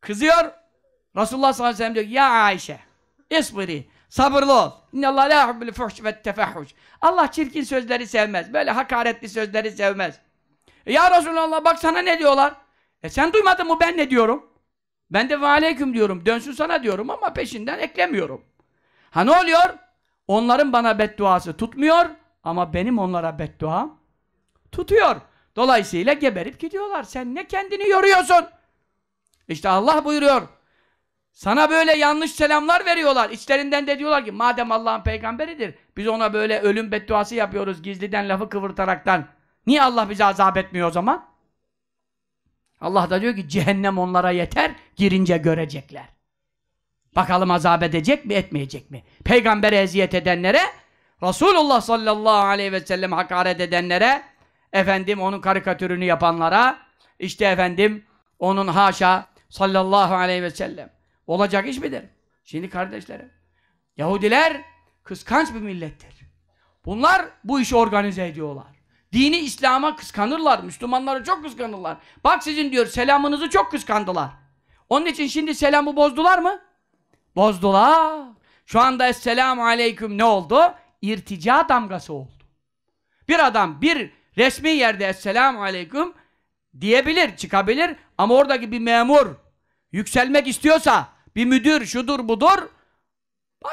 kızıyor, Resulullah sallallahu aleyhi ve sellem diyor ki ya Ayşe isbiri sabırlı ol. İnnallâh lâ hubbül fuhş ve tefahhuş. Allah çirkin sözleri sevmez. Böyle hakaretli sözleri sevmez. E ya Resulallah bak sana ne diyorlar? E sen duymadın mı ben ne diyorum? Ben de ve aleyküm diyorum. Dönsün sana diyorum ama peşinden eklemiyorum. Ha ne oluyor? Onların bana bedduası tutmuyor ama benim onlara beddua tutuyor. Dolayısıyla geberip gidiyorlar. Sen ne kendini yoruyorsun? İşte Allah buyuruyor. Sana böyle yanlış selamlar veriyorlar. İçlerinden de diyorlar ki madem Allah'ın peygamberidir biz ona böyle ölüm bedduası yapıyoruz gizliden lafı kıvırtaraktan. Niye Allah bizi azap etmiyor o zaman? Allah da diyor ki cehennem onlara yeter girince görecekler. Bakalım azap edecek mi etmeyecek mi? Peygambere eziyet edenlere Resulullah sallallahu aleyhi ve sellem hakaret edenlere efendim onun karikatürünü yapanlara işte efendim onun haşa sallallahu aleyhi ve sellem Olacak iş midir? Şimdi kardeşlerim, Yahudiler kıskanç bir millettir. Bunlar bu işi organize ediyorlar. Dini İslam'a kıskanırlar, Müslümanları çok kıskanırlar. Bak sizin diyor selamınızı çok kıskandılar. Onun için şimdi selamı bozdular mı? Bozdular. Şu anda Esselamu Aleyküm ne oldu? İrtica damgası oldu. Bir adam bir resmi yerde Esselamu Aleyküm diyebilir, çıkabilir ama oradaki bir memur yükselmek istiyorsa bir müdür, şudur budur.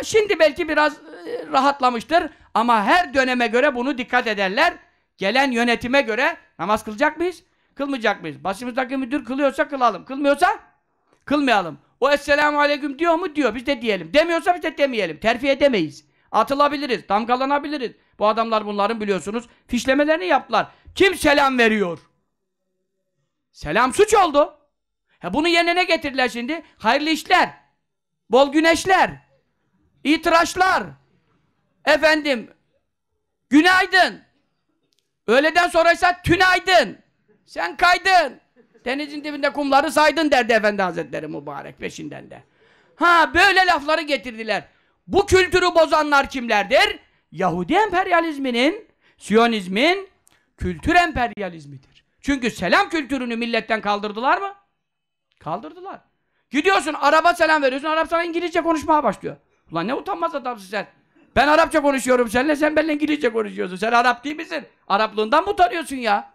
Şimdi belki biraz e, rahatlamıştır ama her döneme göre bunu dikkat ederler. Gelen yönetime göre namaz kılacak mıyız? Kılmayacak mıyız? Başımızdaki müdür kılıyorsa kılalım. Kılmıyorsa kılmayalım. O Esselamu Aleyküm diyor mu? Diyor. Biz de diyelim. Demiyorsa biz de demeyelim. Terfi edemeyiz. Atılabiliriz. Damgalanabiliriz. Bu adamlar bunların biliyorsunuz fişlemelerini yaptılar. Kim selam veriyor? Selam suç oldu. Ha bunu yerine ne getirdiler şimdi? Hayırlı işler, bol güneşler, itiraçlar, efendim, günaydın, öğleden sonraysa tünaydın, sen kaydın, denizin dibinde kumları saydın derdi Efendi Hazretleri mübarek peşinden de. Ha böyle lafları getirdiler. Bu kültürü bozanlar kimlerdir? Yahudi emperyalizminin, Siyonizmin kültür emperyalizmidir. Çünkü selam kültürünü milletten kaldırdılar mı? Kaldırdılar. Gidiyorsun araba selam veriyorsun. Arap sana İngilizce konuşmaya başlıyor. Ulan ne utanmaz adamsın sen. Ben Arapça konuşuyorum seninle sen benimle İngilizce konuşuyorsun. Sen Arap değil misin? Araplığından mı utanıyorsun ya?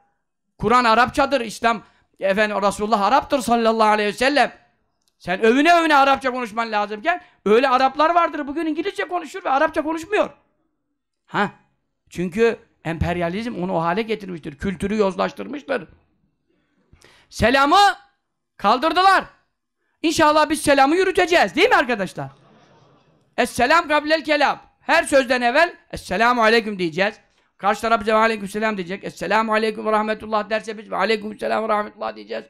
Kur'an Arapçadır. İslam efendim Resulullah Arap'tır sallallahu aleyhi ve sellem. Sen övüne övüne Arapça konuşman lazımken öyle Araplar vardır bugün İngilizce konuşur ve Arapça konuşmuyor. Ha? Çünkü emperyalizm onu o hale getirmiştir. Kültürü yozlaştırmıştır. Selamı Kaldırdılar. İnşallah biz selamı yürüteceğiz. Değil mi arkadaşlar? Esselam kabilel kelam. Her sözden evvel Esselamu aleyküm diyeceğiz. Karşı taraf bize aleyküm selam diyecek. Esselamu aleyküm ve rahmetullah derse biz aleyküm selam ve rahmetullah diyeceğiz.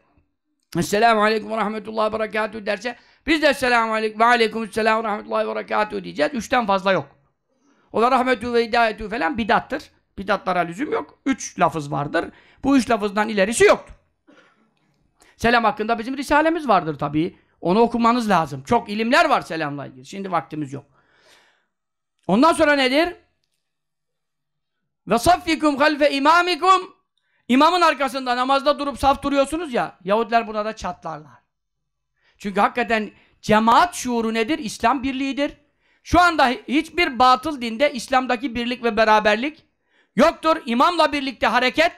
Esselamu aleyküm ve rahmetullah ve berekatuhu derse biz de Esselamu aleyküm ve aleyküm selam ve rahmetullah ve berekatuhu diyeceğiz. Üçten fazla yok. O da rahmetü ve hidayetü falan bidattır. Bidatlara lüzum yok. Üç lafız vardır. Bu üç lafızdan ilerisi yoktur. Selam hakkında bizim risalemiz vardır tabii. Onu okumanız lazım. Çok ilimler var selamla ilgili. Şimdi vaktimiz yok. Ondan sonra nedir? Ve saffikum halfe imamikum İmamın arkasında namazda durup saf duruyorsunuz ya, Yahudiler buna da çatlarlar. Çünkü hakikaten cemaat şuuru nedir? İslam birliğidir. Şu anda hiçbir batıl dinde İslam'daki birlik ve beraberlik yoktur. İmamla birlikte hareket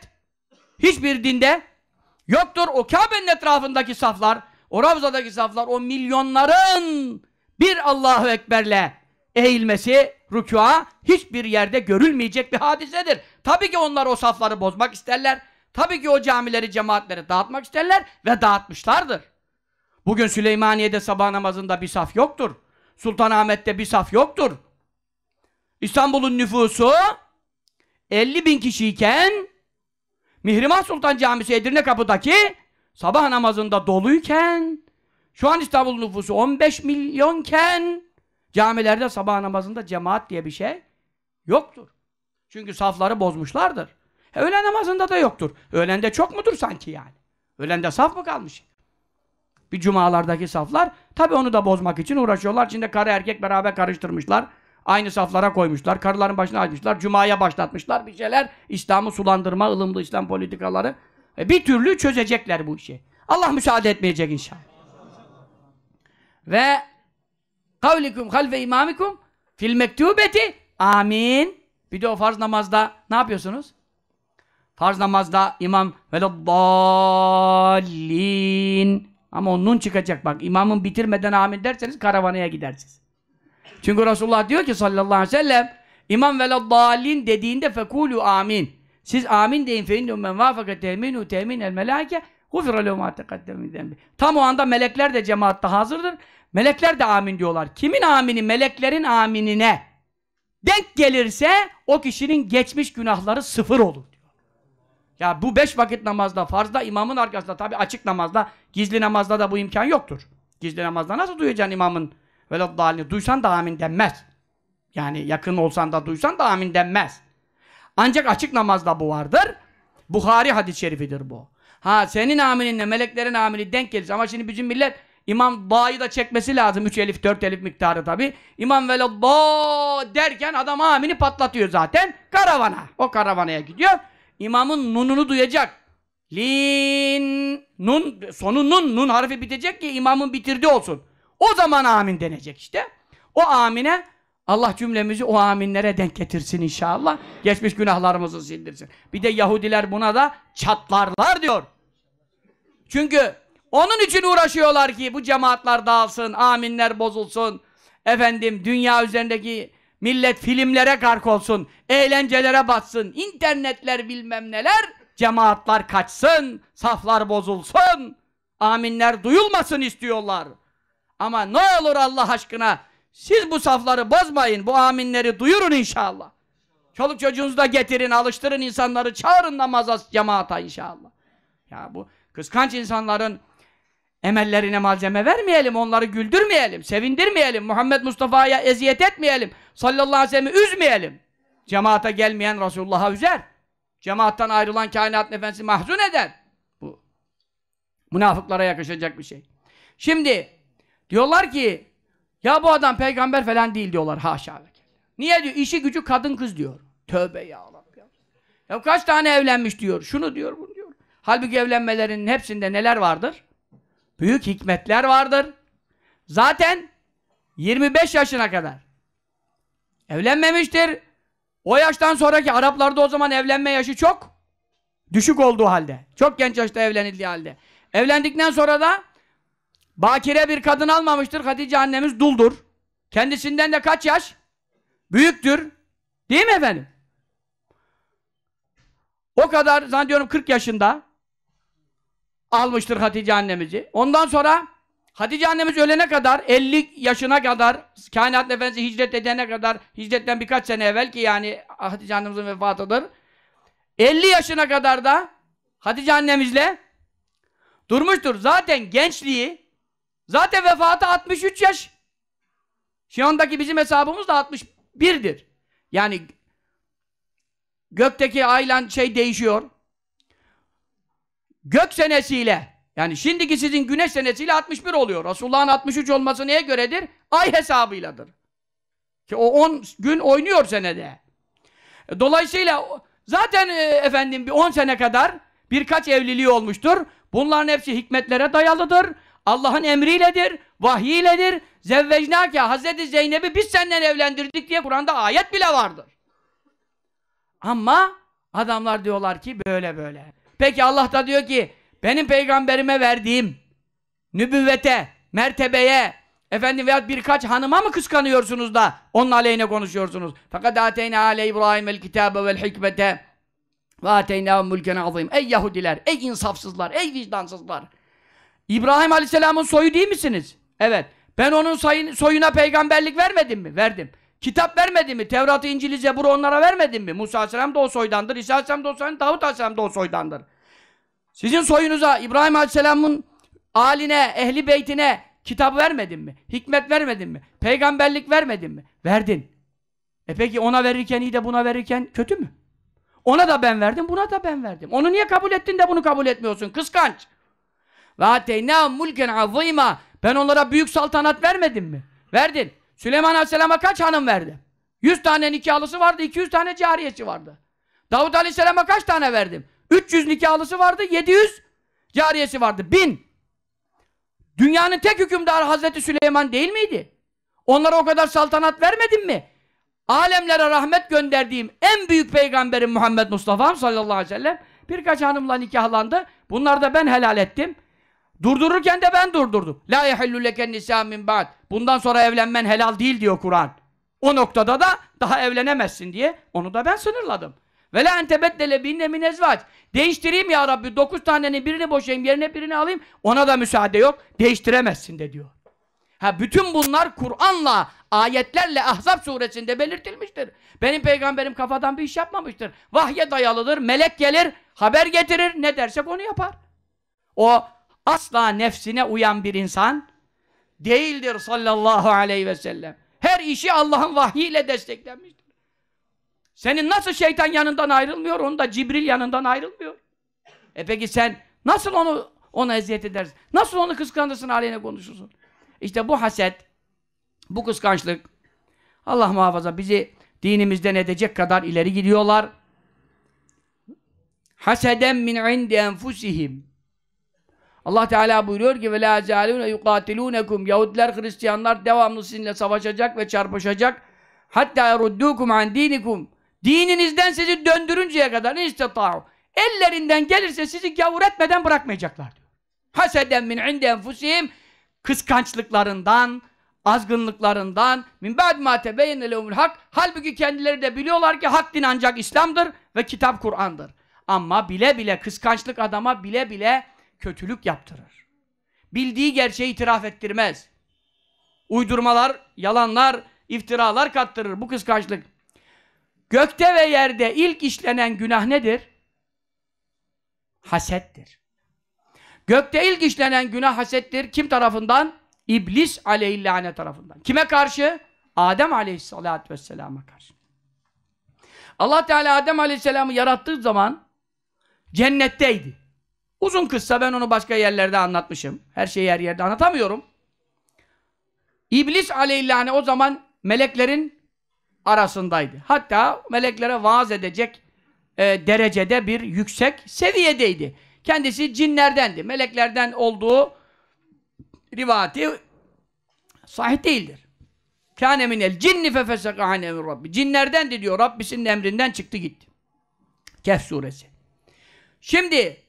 hiçbir dinde Yoktur o Kabe'nin etrafındaki saflar, o Ravza'daki saflar, o milyonların bir Allahu Ekber'le eğilmesi rükua hiçbir yerde görülmeyecek bir hadisedir. Tabii ki onlar o safları bozmak isterler. Tabii ki o camileri cemaatleri dağıtmak isterler ve dağıtmışlardır. Bugün Süleymaniye'de sabah namazında bir saf yoktur. Sultanahmet'te bir saf yoktur. İstanbul'un nüfusu 50 bin kişiyken Mihrimah Sultan Camisi Edirne Kapı'daki sabah namazında doluyken şu an İstanbul nüfusu 15 milyonken camilerde sabah namazında cemaat diye bir şey yoktur. Çünkü safları bozmuşlardır. E, öğlen namazında da yoktur. Öğlende çok mudur sanki yani? Öğlende saf mı kalmış? Bir cumalardaki saflar tabi onu da bozmak için uğraşıyorlar. İçinde karı erkek beraber karıştırmışlar. Aynı saflara koymuşlar. Karıların başına açmışlar. Cuma'ya başlatmışlar bir şeyler. İslam'ı sulandırma, ılımlı İslam politikaları. E bir türlü çözecekler bu işi. Allah müsaade etmeyecek inşallah. Ve kavlikum halve imamikum fil mektubeti amin. Bir de o farz namazda ne yapıyorsunuz? Farz namazda imam veleddallin ama onun çıkacak bak İmamın bitirmeden amin derseniz karavanaya gidersiniz. Çünkü Resulullah diyor ki sallallahu aleyhi ve sellem İmam veleddallin dediğinde fekulu amin. Siz amin deyin fe innu men vafaka teminu temin el melâike gufira lehu ma Tam o anda melekler de cemaatte hazırdır. Melekler de amin diyorlar. Kimin amini? Meleklerin aminine denk gelirse o kişinin geçmiş günahları sıfır olur diyor. Ya bu beş vakit namazda, farzda, imamın arkasında tabi açık namazda, gizli namazda da bu imkan yoktur. Gizli namazda nasıl duyacaksın imamın Veled dalin. Duysan da amin denmez. Yani yakın olsan da duysan da amin denmez. Ancak açık namazda bu vardır. Buhari hadis-i şerifidir bu. Ha senin amininle meleklerin amini denk gelir. Ama şimdi bizim millet İmam da'yı da çekmesi lazım. Üç elif, dört elif miktarı tabi. İmam veladda derken adam amini patlatıyor zaten. Karavana. O karavanaya gidiyor. İmamın nununu duyacak. Lin. Nun. Sonu nun. Nun harfi bitecek ki imamın bitirdi olsun. O zaman amin denecek işte. O amine Allah cümlemizi o aminlere denk getirsin inşallah. Geçmiş günahlarımızı sildirsin. Bir de Yahudiler buna da çatlarlar diyor. Çünkü onun için uğraşıyorlar ki bu cemaatler dağılsın, aminler bozulsun. Efendim dünya üzerindeki millet filmlere kark olsun, eğlencelere batsın, internetler bilmem neler, cemaatler kaçsın, saflar bozulsun, aminler duyulmasın istiyorlar. Ama ne olur Allah aşkına siz bu safları bozmayın. Bu aminleri duyurun inşallah. Çoluk çocuğunuzu da getirin, alıştırın insanları. Çağırın namaza, cemaata inşallah. Ya bu kıskanç insanların emellerine malzeme vermeyelim, onları güldürmeyelim, sevindirmeyelim, Muhammed Mustafa'ya eziyet etmeyelim, sallallahu aleyhi ve sellem'i üzmeyelim. Cemaata gelmeyen Resulullah'a üzer. Cemaattan ayrılan kainat nefesi mahzun eder. Bu münafıklara yakışacak bir şey. Şimdi Diyorlar ki ya bu adam peygamber falan değil diyorlar haşa. Niye diyor? İşi gücü kadın kız diyor. Tövbe ya Allah. Ya. ya kaç tane evlenmiş diyor. Şunu diyor bunu diyor. Halbuki evlenmelerinin hepsinde neler vardır? Büyük hikmetler vardır. Zaten 25 yaşına kadar evlenmemiştir. O yaştan sonraki Araplarda o zaman evlenme yaşı çok düşük olduğu halde. Çok genç yaşta evlenildiği halde. Evlendikten sonra da Bakire bir kadın almamıştır. Hatice annemiz duldur. Kendisinden de kaç yaş? Büyüktür. Değil mi efendim? O kadar zannediyorum 40 yaşında almıştır Hatice annemizi. Ondan sonra Hatice annemiz ölene kadar 50 yaşına kadar kainat efendisi hicret edene kadar hicretten birkaç sene evvel ki yani Hatice annemizin vefatıdır. 50 yaşına kadar da Hatice annemizle durmuştur. Zaten gençliği Zaten vefatı 63 yaş. Şu andaki bizim hesabımız da 61'dir. Yani gökteki aylan şey değişiyor. Gök senesiyle yani şimdiki sizin güneş senesiyle 61 oluyor. Resulullah'ın 63 olması neye göredir? Ay hesabıyladır. Ki o 10 gün oynuyor senede. E, dolayısıyla zaten e, efendim bir 10 sene kadar birkaç evliliği olmuştur. Bunların hepsi hikmetlere dayalıdır. Allah'ın emriyledir, vahiyledir. Zevvecnake Hazreti Zeynep'i biz senden evlendirdik diye Kur'an'da ayet bile vardır. Ama adamlar diyorlar ki böyle böyle. Peki Allah da diyor ki benim peygamberime verdiğim nübüvvete, mertebeye, Efendim veyahut birkaç hanıma mı kıskanıyorsunuz da onun aleyhine konuşuyorsunuz? Fakat ateyne ale İbrahim el kitabe vel hikmete ve ateyne mulken azim. Ey Yahudiler, ey insafsızlar, ey vicdansızlar. İbrahim Aleyhisselam'ın soyu değil misiniz? Evet. Ben onun sayın, soyuna peygamberlik vermedim mi? Verdim. Kitap vermedim mi? Tevrat'ı, İncil'i, Zebur'u onlara vermedim mi? Musa Aleyhisselam da o soydandır. İsa Aleyhisselam da o soydandır. Davut Aleyhisselam da o soydandır. Sizin soyunuza, İbrahim Aleyhisselam'ın aline, ehli beytine kitap vermedim mi? Hikmet vermedim mi? Peygamberlik vermedim mi? Verdin. E peki ona verirken iyi de buna verirken kötü mü? Ona da ben verdim, buna da ben verdim. Onu niye kabul ettin de bunu kabul etmiyorsun? Kıskanç. Ve ateyna mulken azima. Ben onlara büyük saltanat vermedim mi? Verdin. Süleyman Aleyhisselam'a kaç hanım verdi? 100 tane nikahlısı vardı, 200 tane cariyesi vardı. Davut Aleyhisselam'a kaç tane verdim? 300 nikahlısı vardı, 700 cariyesi vardı. 1000. Dünyanın tek hükümdarı Hazreti Süleyman değil miydi? Onlara o kadar saltanat vermedim mi? Alemlere rahmet gönderdiğim en büyük peygamberim Muhammed Mustafa sallallahu aleyhi ve sellem birkaç hanımla nikahlandı. Bunları da ben helal ettim. Durdururken de ben durdurdum. La yehillu leken nisa min ba'd. Bundan sonra evlenmen helal değil diyor Kur'an. O noktada da daha evlenemezsin diye onu da ben sınırladım. Ve la entebeddele binne min ezvac. Değiştireyim ya Rabbi. Dokuz tanenin birini boşayayım yerine birini alayım. Ona da müsaade yok. Değiştiremezsin de diyor. Ha bütün bunlar Kur'an'la, ayetlerle Ahzab suresinde belirtilmiştir. Benim peygamberim kafadan bir iş yapmamıştır. Vahye dayalıdır, melek gelir, haber getirir, ne dersek onu yapar. O asla nefsine uyan bir insan değildir sallallahu aleyhi ve sellem. Her işi Allah'ın vahyiyle desteklenmiştir. Senin nasıl şeytan yanından ayrılmıyor, onun da Cibril yanından ayrılmıyor. E peki sen nasıl onu ona eziyet edersin? Nasıl onu kıskandırsın, aleyhine konuşursun? İşte bu haset, bu kıskançlık Allah muhafaza bizi dinimizden edecek kadar ileri gidiyorlar. Haseden min indi enfusihim Allah Teala buyuruyor ki وَلَا زَالُونَ يُقَاتِلُونَكُمْ Yahudiler, Hristiyanlar devamlı sizinle savaşacak ve çarpışacak. Hatta يَرُدُّوكُمْ عَنْ دِينِكُمْ Dininizden sizi döndürünceye kadar اِسْتَطَعُوا Ellerinden gelirse sizi gavur etmeden bırakmayacaklar diyor. Haseden min inde kıskançlıklarından, azgınlıklarından min ba'd ma tebeyyene lehumul hak halbuki kendileri de biliyorlar ki hak din ancak İslam'dır ve kitap Kur'an'dır. Ama bile bile kıskançlık adama bile bile kötülük yaptırır. Bildiği gerçeği itiraf ettirmez. Uydurmalar, yalanlar, iftiralar kattırır bu kıskançlık. Gökte ve yerde ilk işlenen günah nedir? Hasettir. Gökte ilk işlenen günah hasettir. Kim tarafından? İblis aleyhillâne tarafından. Kime karşı? Adem aleyhissalatü vesselama karşı. Allah Teala Adem aleyhisselamı yarattığı zaman cennetteydi. Uzun kıssa ben onu başka yerlerde anlatmışım. Her şeyi her yerde anlatamıyorum. İblis aleyhillâne o zaman meleklerin arasındaydı. Hatta meleklere vaaz edecek e, derecede bir yüksek seviyedeydi. Kendisi cinlerdendi. Meleklerden olduğu rivati sahih değildir. Kâne minel cinni fefeseka an emir Rabbi. Cinlerdendi diyor. Rabbisinin emrinden çıktı gitti. Kehf suresi. Şimdi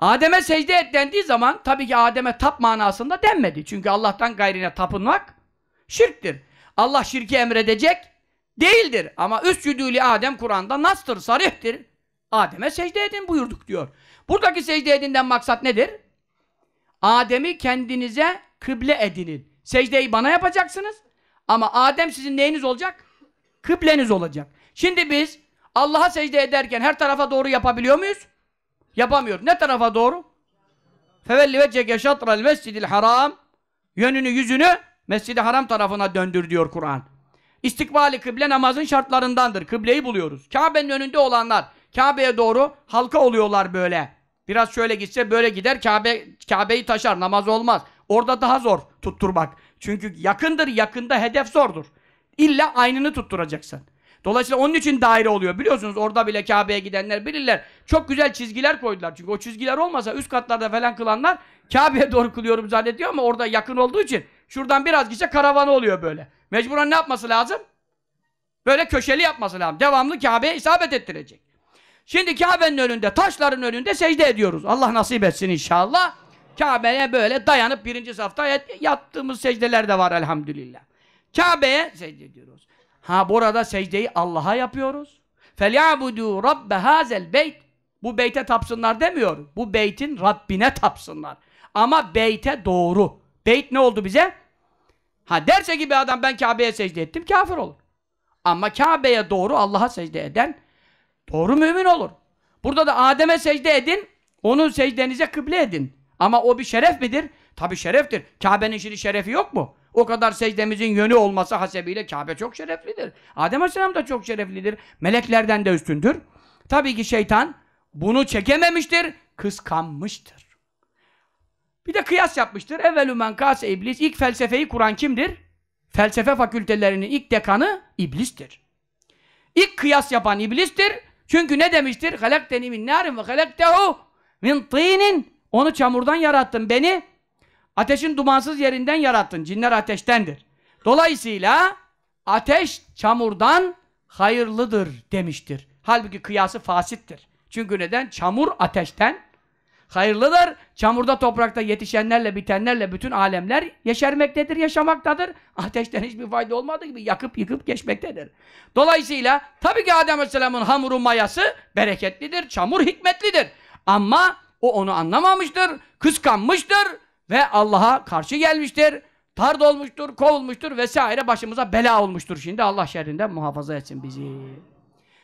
Adem'e secde et dendiği zaman tabii ki Adem'e tap manasında denmedi. Çünkü Allah'tan gayrine tapınmak şirktir. Allah şirki emredecek değildir. Ama üstüdülü Adem Kur'an'da nastır, sarihtir. Adem'e secde edin buyurduk diyor. Buradaki secde edinden maksat nedir? Adem'i kendinize kıble edinin. Secdeyi bana yapacaksınız. Ama Adem sizin neyiniz olacak? Kıbleniz olacak. Şimdi biz Allah'a secde ederken her tarafa doğru yapabiliyor muyuz? Yapamıyor. Ne tarafa doğru? Fevelli ve ceke şatral mescidil haram yönünü yüzünü mescidi haram tarafına döndür diyor Kur'an. İstikbali kıble namazın şartlarındandır. Kıbleyi buluyoruz. Kabe'nin önünde olanlar Kabe'ye doğru halka oluyorlar böyle. Biraz şöyle gitse böyle gider Kabe Kabe'yi taşar namaz olmaz. Orada daha zor tutturmak. Çünkü yakındır yakında hedef zordur. İlla aynını tutturacaksın. Dolayısıyla onun için daire oluyor. Biliyorsunuz orada bile Kabe'ye gidenler bilirler. Çok güzel çizgiler koydular. Çünkü o çizgiler olmasa üst katlarda falan kılanlar Kabe'ye doğru kılıyorum zannediyor ama orada yakın olduğu için şuradan biraz gitse karavanı oluyor böyle. Mecburen ne yapması lazım? Böyle köşeli yapması lazım. Devamlı Kabe'ye isabet ettirecek. Şimdi Kabe'nin önünde, taşların önünde secde ediyoruz. Allah nasip etsin inşallah. Kabe'ye böyle dayanıp birinci safta yattığımız secdeler de var elhamdülillah. Kabe'ye secde ediyoruz. Ha burada secdeyi Allah'a yapıyoruz. فَلْيَعْبُدُوا رَبَّ Hazel beyt. Bu beyte tapsınlar demiyor. Bu beytin Rabbine tapsınlar. Ama beyte doğru. Beyt ne oldu bize? Ha derse gibi adam ben Kabe'ye secde ettim kafir olur. Ama Kabe'ye doğru Allah'a secde eden doğru mümin olur. Burada da Adem'e secde edin, onun secdenize kıble edin. Ama o bir şeref midir? Tabi şereftir. Kabe'nin şimdi şerefi yok mu? O kadar secdemizin yönü olması hasebiyle Kabe çok şereflidir. Adem Aleyhisselam da çok şereflidir. Meleklerden de üstündür. Tabii ki şeytan bunu çekememiştir, kıskanmıştır. Bir de kıyas yapmıştır. Evvelü men kase iblis. İlk felsefeyi kuran kimdir? Felsefe fakültelerinin ilk dekanı iblistir. İlk kıyas yapan iblistir. Çünkü ne demiştir? Halakteni min narin ve halaktehu min tînin. Onu çamurdan yarattın beni Ateşin dumansız yerinden yarattın. Cinler ateştendir. Dolayısıyla ateş çamurdan hayırlıdır demiştir. Halbuki kıyası fasittir. Çünkü neden? Çamur ateşten hayırlıdır. Çamurda toprakta yetişenlerle bitenlerle bütün alemler yeşermektedir, yaşamaktadır. Ateşten hiçbir fayda olmadığı gibi yakıp yıkıp geçmektedir. Dolayısıyla tabii ki Adem Aleyhisselam'ın hamuru mayası bereketlidir, çamur hikmetlidir. Ama o onu anlamamıştır, kıskanmıştır, ve Allah'a karşı gelmiştir. Tard olmuştur, kovulmuştur vesaire başımıza bela olmuştur. Şimdi Allah şerrinden muhafaza etsin bizi.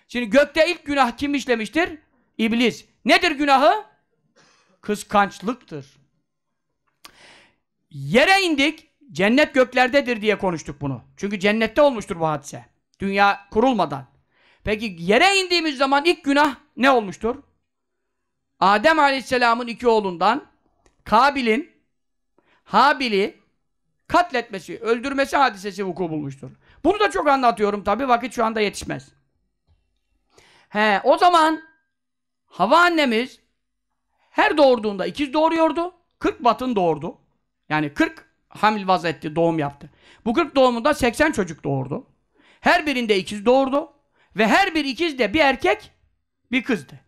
Şimdi gökte ilk günah kim işlemiştir? İblis. Nedir günahı? Kıskançlıktır. Yere indik, cennet göklerdedir diye konuştuk bunu. Çünkü cennette olmuştur bu hadise. Dünya kurulmadan. Peki yere indiğimiz zaman ilk günah ne olmuştur? Adem Aleyhisselam'ın iki oğlundan Kabil'in Habil'i katletmesi, öldürmesi hadisesi vuku bulmuştur. Bunu da çok anlatıyorum tabi vakit şu anda yetişmez. He, o zaman Hava annemiz her doğurduğunda ikiz doğuruyordu. 40 batın doğurdu. Yani 40 hamil vazetti, doğum yaptı. Bu 40 doğumunda 80 çocuk doğurdu. Her birinde ikiz doğurdu. Ve her bir ikiz de bir erkek, bir kızdı.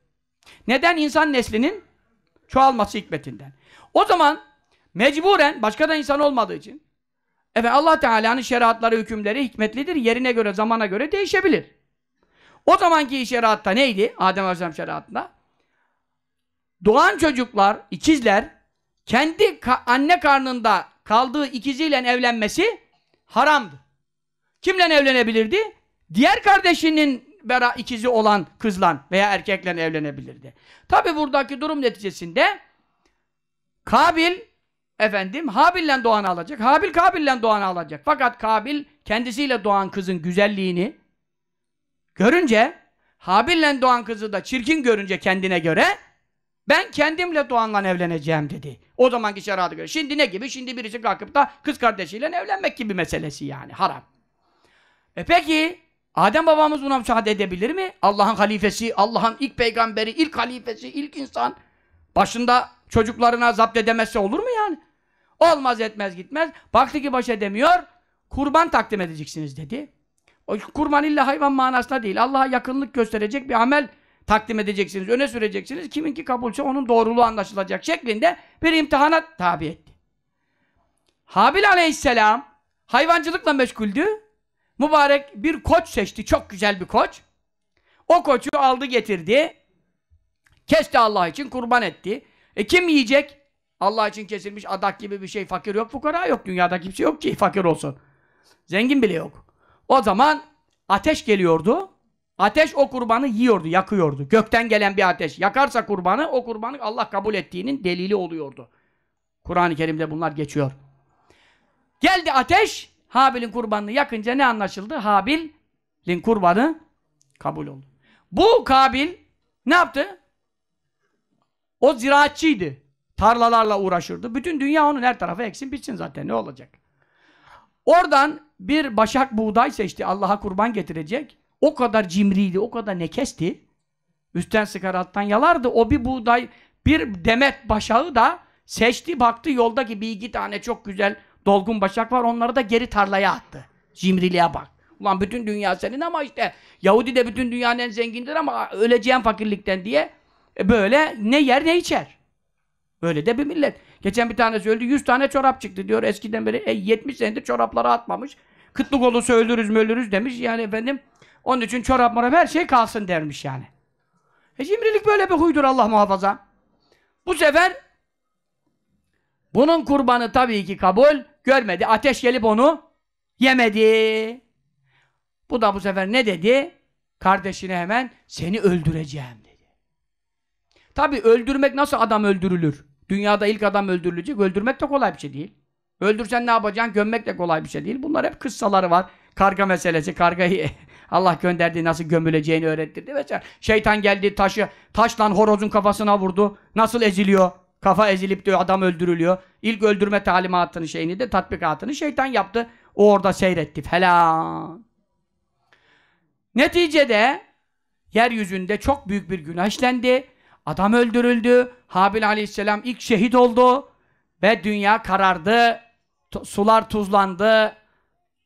Neden? insan neslinin çoğalması hikmetinden. O zaman Mecburen, başka da insan olmadığı için. Evet Allah Teala'nın şeriatları, hükümleri hikmetlidir. Yerine göre, zamana göre değişebilir. O zamanki şeriatta neydi? Adem Aleyhisselam şeriatında. Doğan çocuklar, ikizler kendi ka anne karnında kaldığı ikiziyle evlenmesi haramdı. Kimle evlenebilirdi? Diğer kardeşinin bera ikizi olan kızla veya erkekle evlenebilirdi. Tabi buradaki durum neticesinde Kabil efendim Habil'le doğanı alacak. Habil Kabil'le doğanı alacak. Fakat Kabil kendisiyle doğan kızın güzelliğini görünce Habil'le doğan kızı da çirkin görünce kendine göre ben kendimle doğanla evleneceğim dedi. O zamanki şerada göre. Şimdi ne gibi? Şimdi birisi kalkıp da kız kardeşiyle evlenmek gibi meselesi yani. Haram. E peki Adem babamız buna müsaade edebilir mi? Allah'ın halifesi, Allah'ın ilk peygamberi, ilk halifesi, ilk insan başında çocuklarına zapt edemezse olur mu yani? Olmaz etmez gitmez. Baktı ki baş edemiyor. Kurban takdim edeceksiniz dedi. O kurban illa hayvan manasına değil. Allah'a yakınlık gösterecek bir amel takdim edeceksiniz, öne süreceksiniz. Kiminki kabulse onun doğruluğu anlaşılacak şeklinde bir imtihana tabi etti. Habil aleyhisselam hayvancılıkla meşguldü. Mübarek bir koç seçti. Çok güzel bir koç. O koçu aldı getirdi. Kesti Allah için kurban etti. E kim yiyecek? Allah için kesilmiş adak gibi bir şey. Fakir yok, fukara yok. Dünyada kimse yok ki fakir olsun. Zengin bile yok. O zaman ateş geliyordu. Ateş o kurbanı yiyordu, yakıyordu. Gökten gelen bir ateş. Yakarsa kurbanı, o kurbanı Allah kabul ettiğinin delili oluyordu. Kur'an-ı Kerim'de bunlar geçiyor. Geldi ateş, Habil'in kurbanını yakınca ne anlaşıldı? Habil'in kurbanı kabul oldu. Bu Kabil ne yaptı? O ziraatçıydı tarlalarla uğraşırdı. Bütün dünya onun her tarafı eksin bitsin zaten ne olacak? Oradan bir başak buğday seçti Allah'a kurban getirecek. O kadar cimriydi, o kadar nekesti. Üstten sıkar alttan yalardı. O bir buğday, bir demet başağı da seçti baktı yoldaki bir iki tane çok güzel dolgun başak var. Onları da geri tarlaya attı. Cimriliğe bak. Ulan bütün dünya senin ama işte Yahudi de bütün dünyanın en zengindir ama öleceğim fakirlikten diye e, böyle ne yer ne içer. Öyle de bir millet. Geçen bir tanesi söyledi, 100 tane çorap çıktı diyor eskiden beri. E, 70 senedir çoraplara atmamış. Kıtlık olursa ölürüz mölürüz demiş. Yani efendim onun için çorap morap her şey kalsın dermiş yani. E şimdilik böyle bir huydur Allah muhafaza. Bu sefer bunun kurbanı tabii ki kabul görmedi. Ateş gelip onu yemedi. Bu da bu sefer ne dedi? Kardeşine hemen seni öldüreceğim dedi. Tabii öldürmek nasıl adam öldürülür? Dünyada ilk adam öldürülecek. Öldürmek de kolay bir şey değil. Öldürsen ne yapacaksın? Gömmek de kolay bir şey değil. Bunlar hep kıssaları var. Karga meselesi. Kargayı <laughs> Allah gönderdi nasıl gömüleceğini öğrettirdi vesaire. Şeytan geldi taşı taşla horozun kafasına vurdu. Nasıl eziliyor? Kafa ezilip diyor adam öldürülüyor. İlk öldürme talimatını şeyini de tatbikatını şeytan yaptı. O orada seyretti falan. Neticede yeryüzünde çok büyük bir günah işlendi. Adam öldürüldü. Habil aleyhisselam ilk şehit oldu ve dünya karardı. Sular tuzlandı.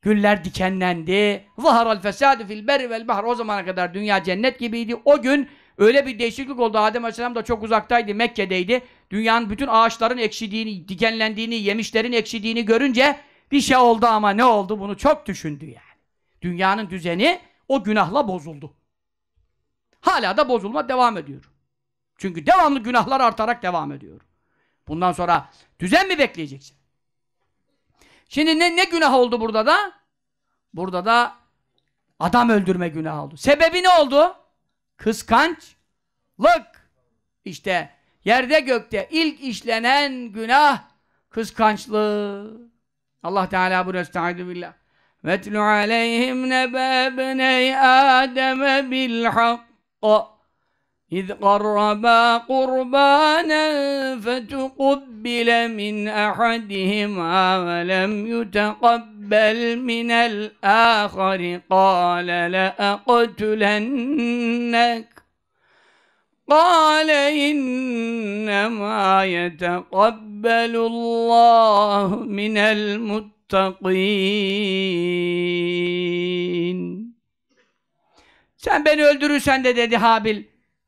Güller dikenlendi. Zaharal fesadu fil berri vel bahr. O zamana kadar dünya cennet gibiydi. O gün öyle bir değişiklik oldu. Adem Aleyhisselam da çok uzaktaydı. Mekke'deydi. Dünyanın bütün ağaçların ekşidiğini, dikenlendiğini, yemişlerin ekşidiğini görünce bir şey oldu ama ne oldu? Bunu çok düşündü yani. Dünyanın düzeni o günahla bozuldu. Hala da bozulma devam ediyor. Çünkü devamlı günahlar artarak devam ediyor. Bundan sonra düzen mi bekleyeceksin? Şimdi ne, ne günah oldu burada da? Burada da adam öldürme günahı oldu. Sebebi ne oldu? Kıskançlık. İşte yerde gökte ilk işlenen günah kıskançlık. Allah Teala bu estaizu billah. وَاتْلُ عَلَيْهِمْ نَبَى بْنَيْ آدَمَ بِالْحَقِّ إذ قربا قربانا فتقبل من أحدهما ولم يتقبل من الآخر قال لأقتلنك قال إنما يتقبل الله من المتقين. Sen beni öldürürsen de dedi Habil,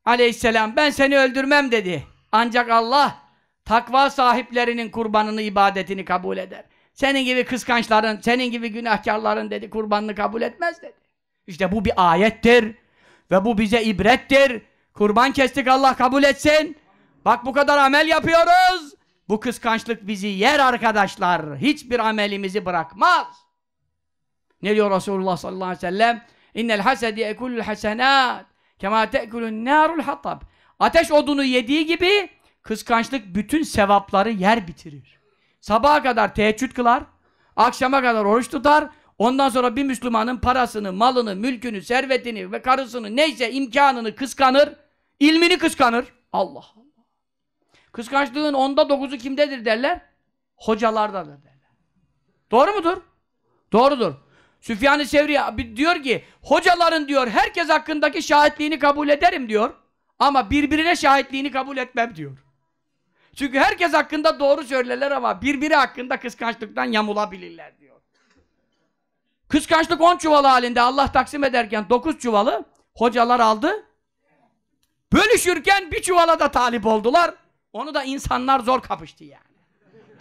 aleyhisselam ben seni öldürmem dedi. Ancak Allah takva sahiplerinin kurbanını, ibadetini kabul eder. Senin gibi kıskançların, senin gibi günahkarların dedi kurbanını kabul etmez dedi. İşte bu bir ayettir ve bu bize ibrettir. Kurban kestik Allah kabul etsin. Bak bu kadar amel yapıyoruz. Bu kıskançlık bizi yer arkadaşlar. Hiçbir amelimizi bırakmaz. Ne diyor Resulullah sallallahu aleyhi ve sellem? İnnel hasedi ekulul hasenat Kema te'kulun narul hatab. Ateş odunu yediği gibi kıskançlık bütün sevapları yer bitirir. Sabaha kadar teheccüd kılar, akşama kadar oruç tutar, ondan sonra bir Müslümanın parasını, malını, mülkünü, servetini ve karısını neyse imkanını kıskanır, ilmini kıskanır. Allah Allah. Kıskançlığın onda dokuzu kimdedir derler? Hocalardadır derler. Doğru mudur? Doğrudur. Süfyan-ı Sevri diyor ki hocaların diyor herkes hakkındaki şahitliğini kabul ederim diyor ama birbirine şahitliğini kabul etmem diyor. Çünkü herkes hakkında doğru söylerler ama birbiri hakkında kıskançlıktan yamulabilirler diyor. Kıskançlık on çuval halinde Allah taksim ederken dokuz çuvalı hocalar aldı. Bölüşürken bir çuvala da talip oldular. Onu da insanlar zor kapıştı yani.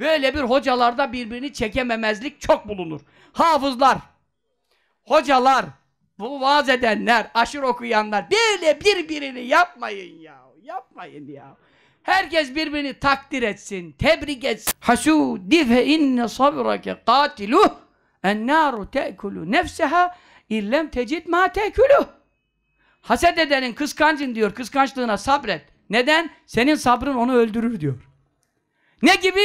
Böyle bir hocalarda birbirini çekememezlik çok bulunur. Hafızlar hocalar, bu vaaz edenler, aşır okuyanlar böyle birbirini yapmayın ya. Yapmayın ya. Herkes birbirini takdir etsin, tebrik etsin. Hasudi fe inne sabrake katiluh en naru te'kulu nefseha illem tecid ma te'kulu. Haset edenin kıskancın diyor, kıskançlığına sabret. Neden? Senin sabrın onu öldürür diyor. Ne gibi?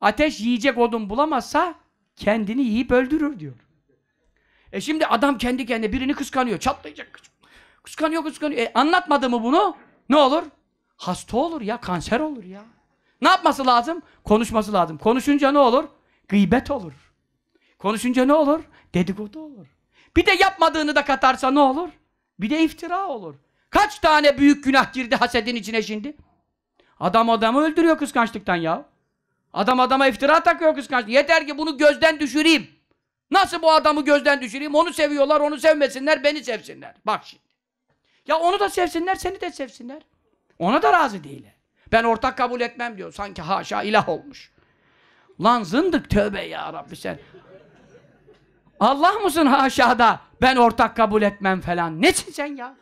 Ateş yiyecek odun bulamazsa kendini yiyip öldürür diyor. E şimdi adam kendi kendine birini kıskanıyor. Çatlayacak. Kıskanıyor kıskanıyor. E anlatmadı mı bunu? Ne olur? Hasta olur ya. Kanser olur ya. Ne yapması lazım? Konuşması lazım. Konuşunca ne olur? Gıybet olur. Konuşunca ne olur? Dedikodu olur. Bir de yapmadığını da katarsa ne olur? Bir de iftira olur. Kaç tane büyük günah girdi hasedin içine şimdi? Adam adamı öldürüyor kıskançlıktan ya. Adam adama iftira takıyor kıskançlık. Yeter ki bunu gözden düşüreyim. Nasıl bu adamı gözden düşüreyim? Onu seviyorlar, onu sevmesinler, beni sevsinler. Bak şimdi. Ya onu da sevsinler, seni de sevsinler. Ona da razı değil. Ben ortak kabul etmem diyor. Sanki haşa ilah olmuş. Lan zındık tövbe ya Rabbi sen. Allah mısın haşa da? Ben ortak kabul etmem falan. Nesin sen ya?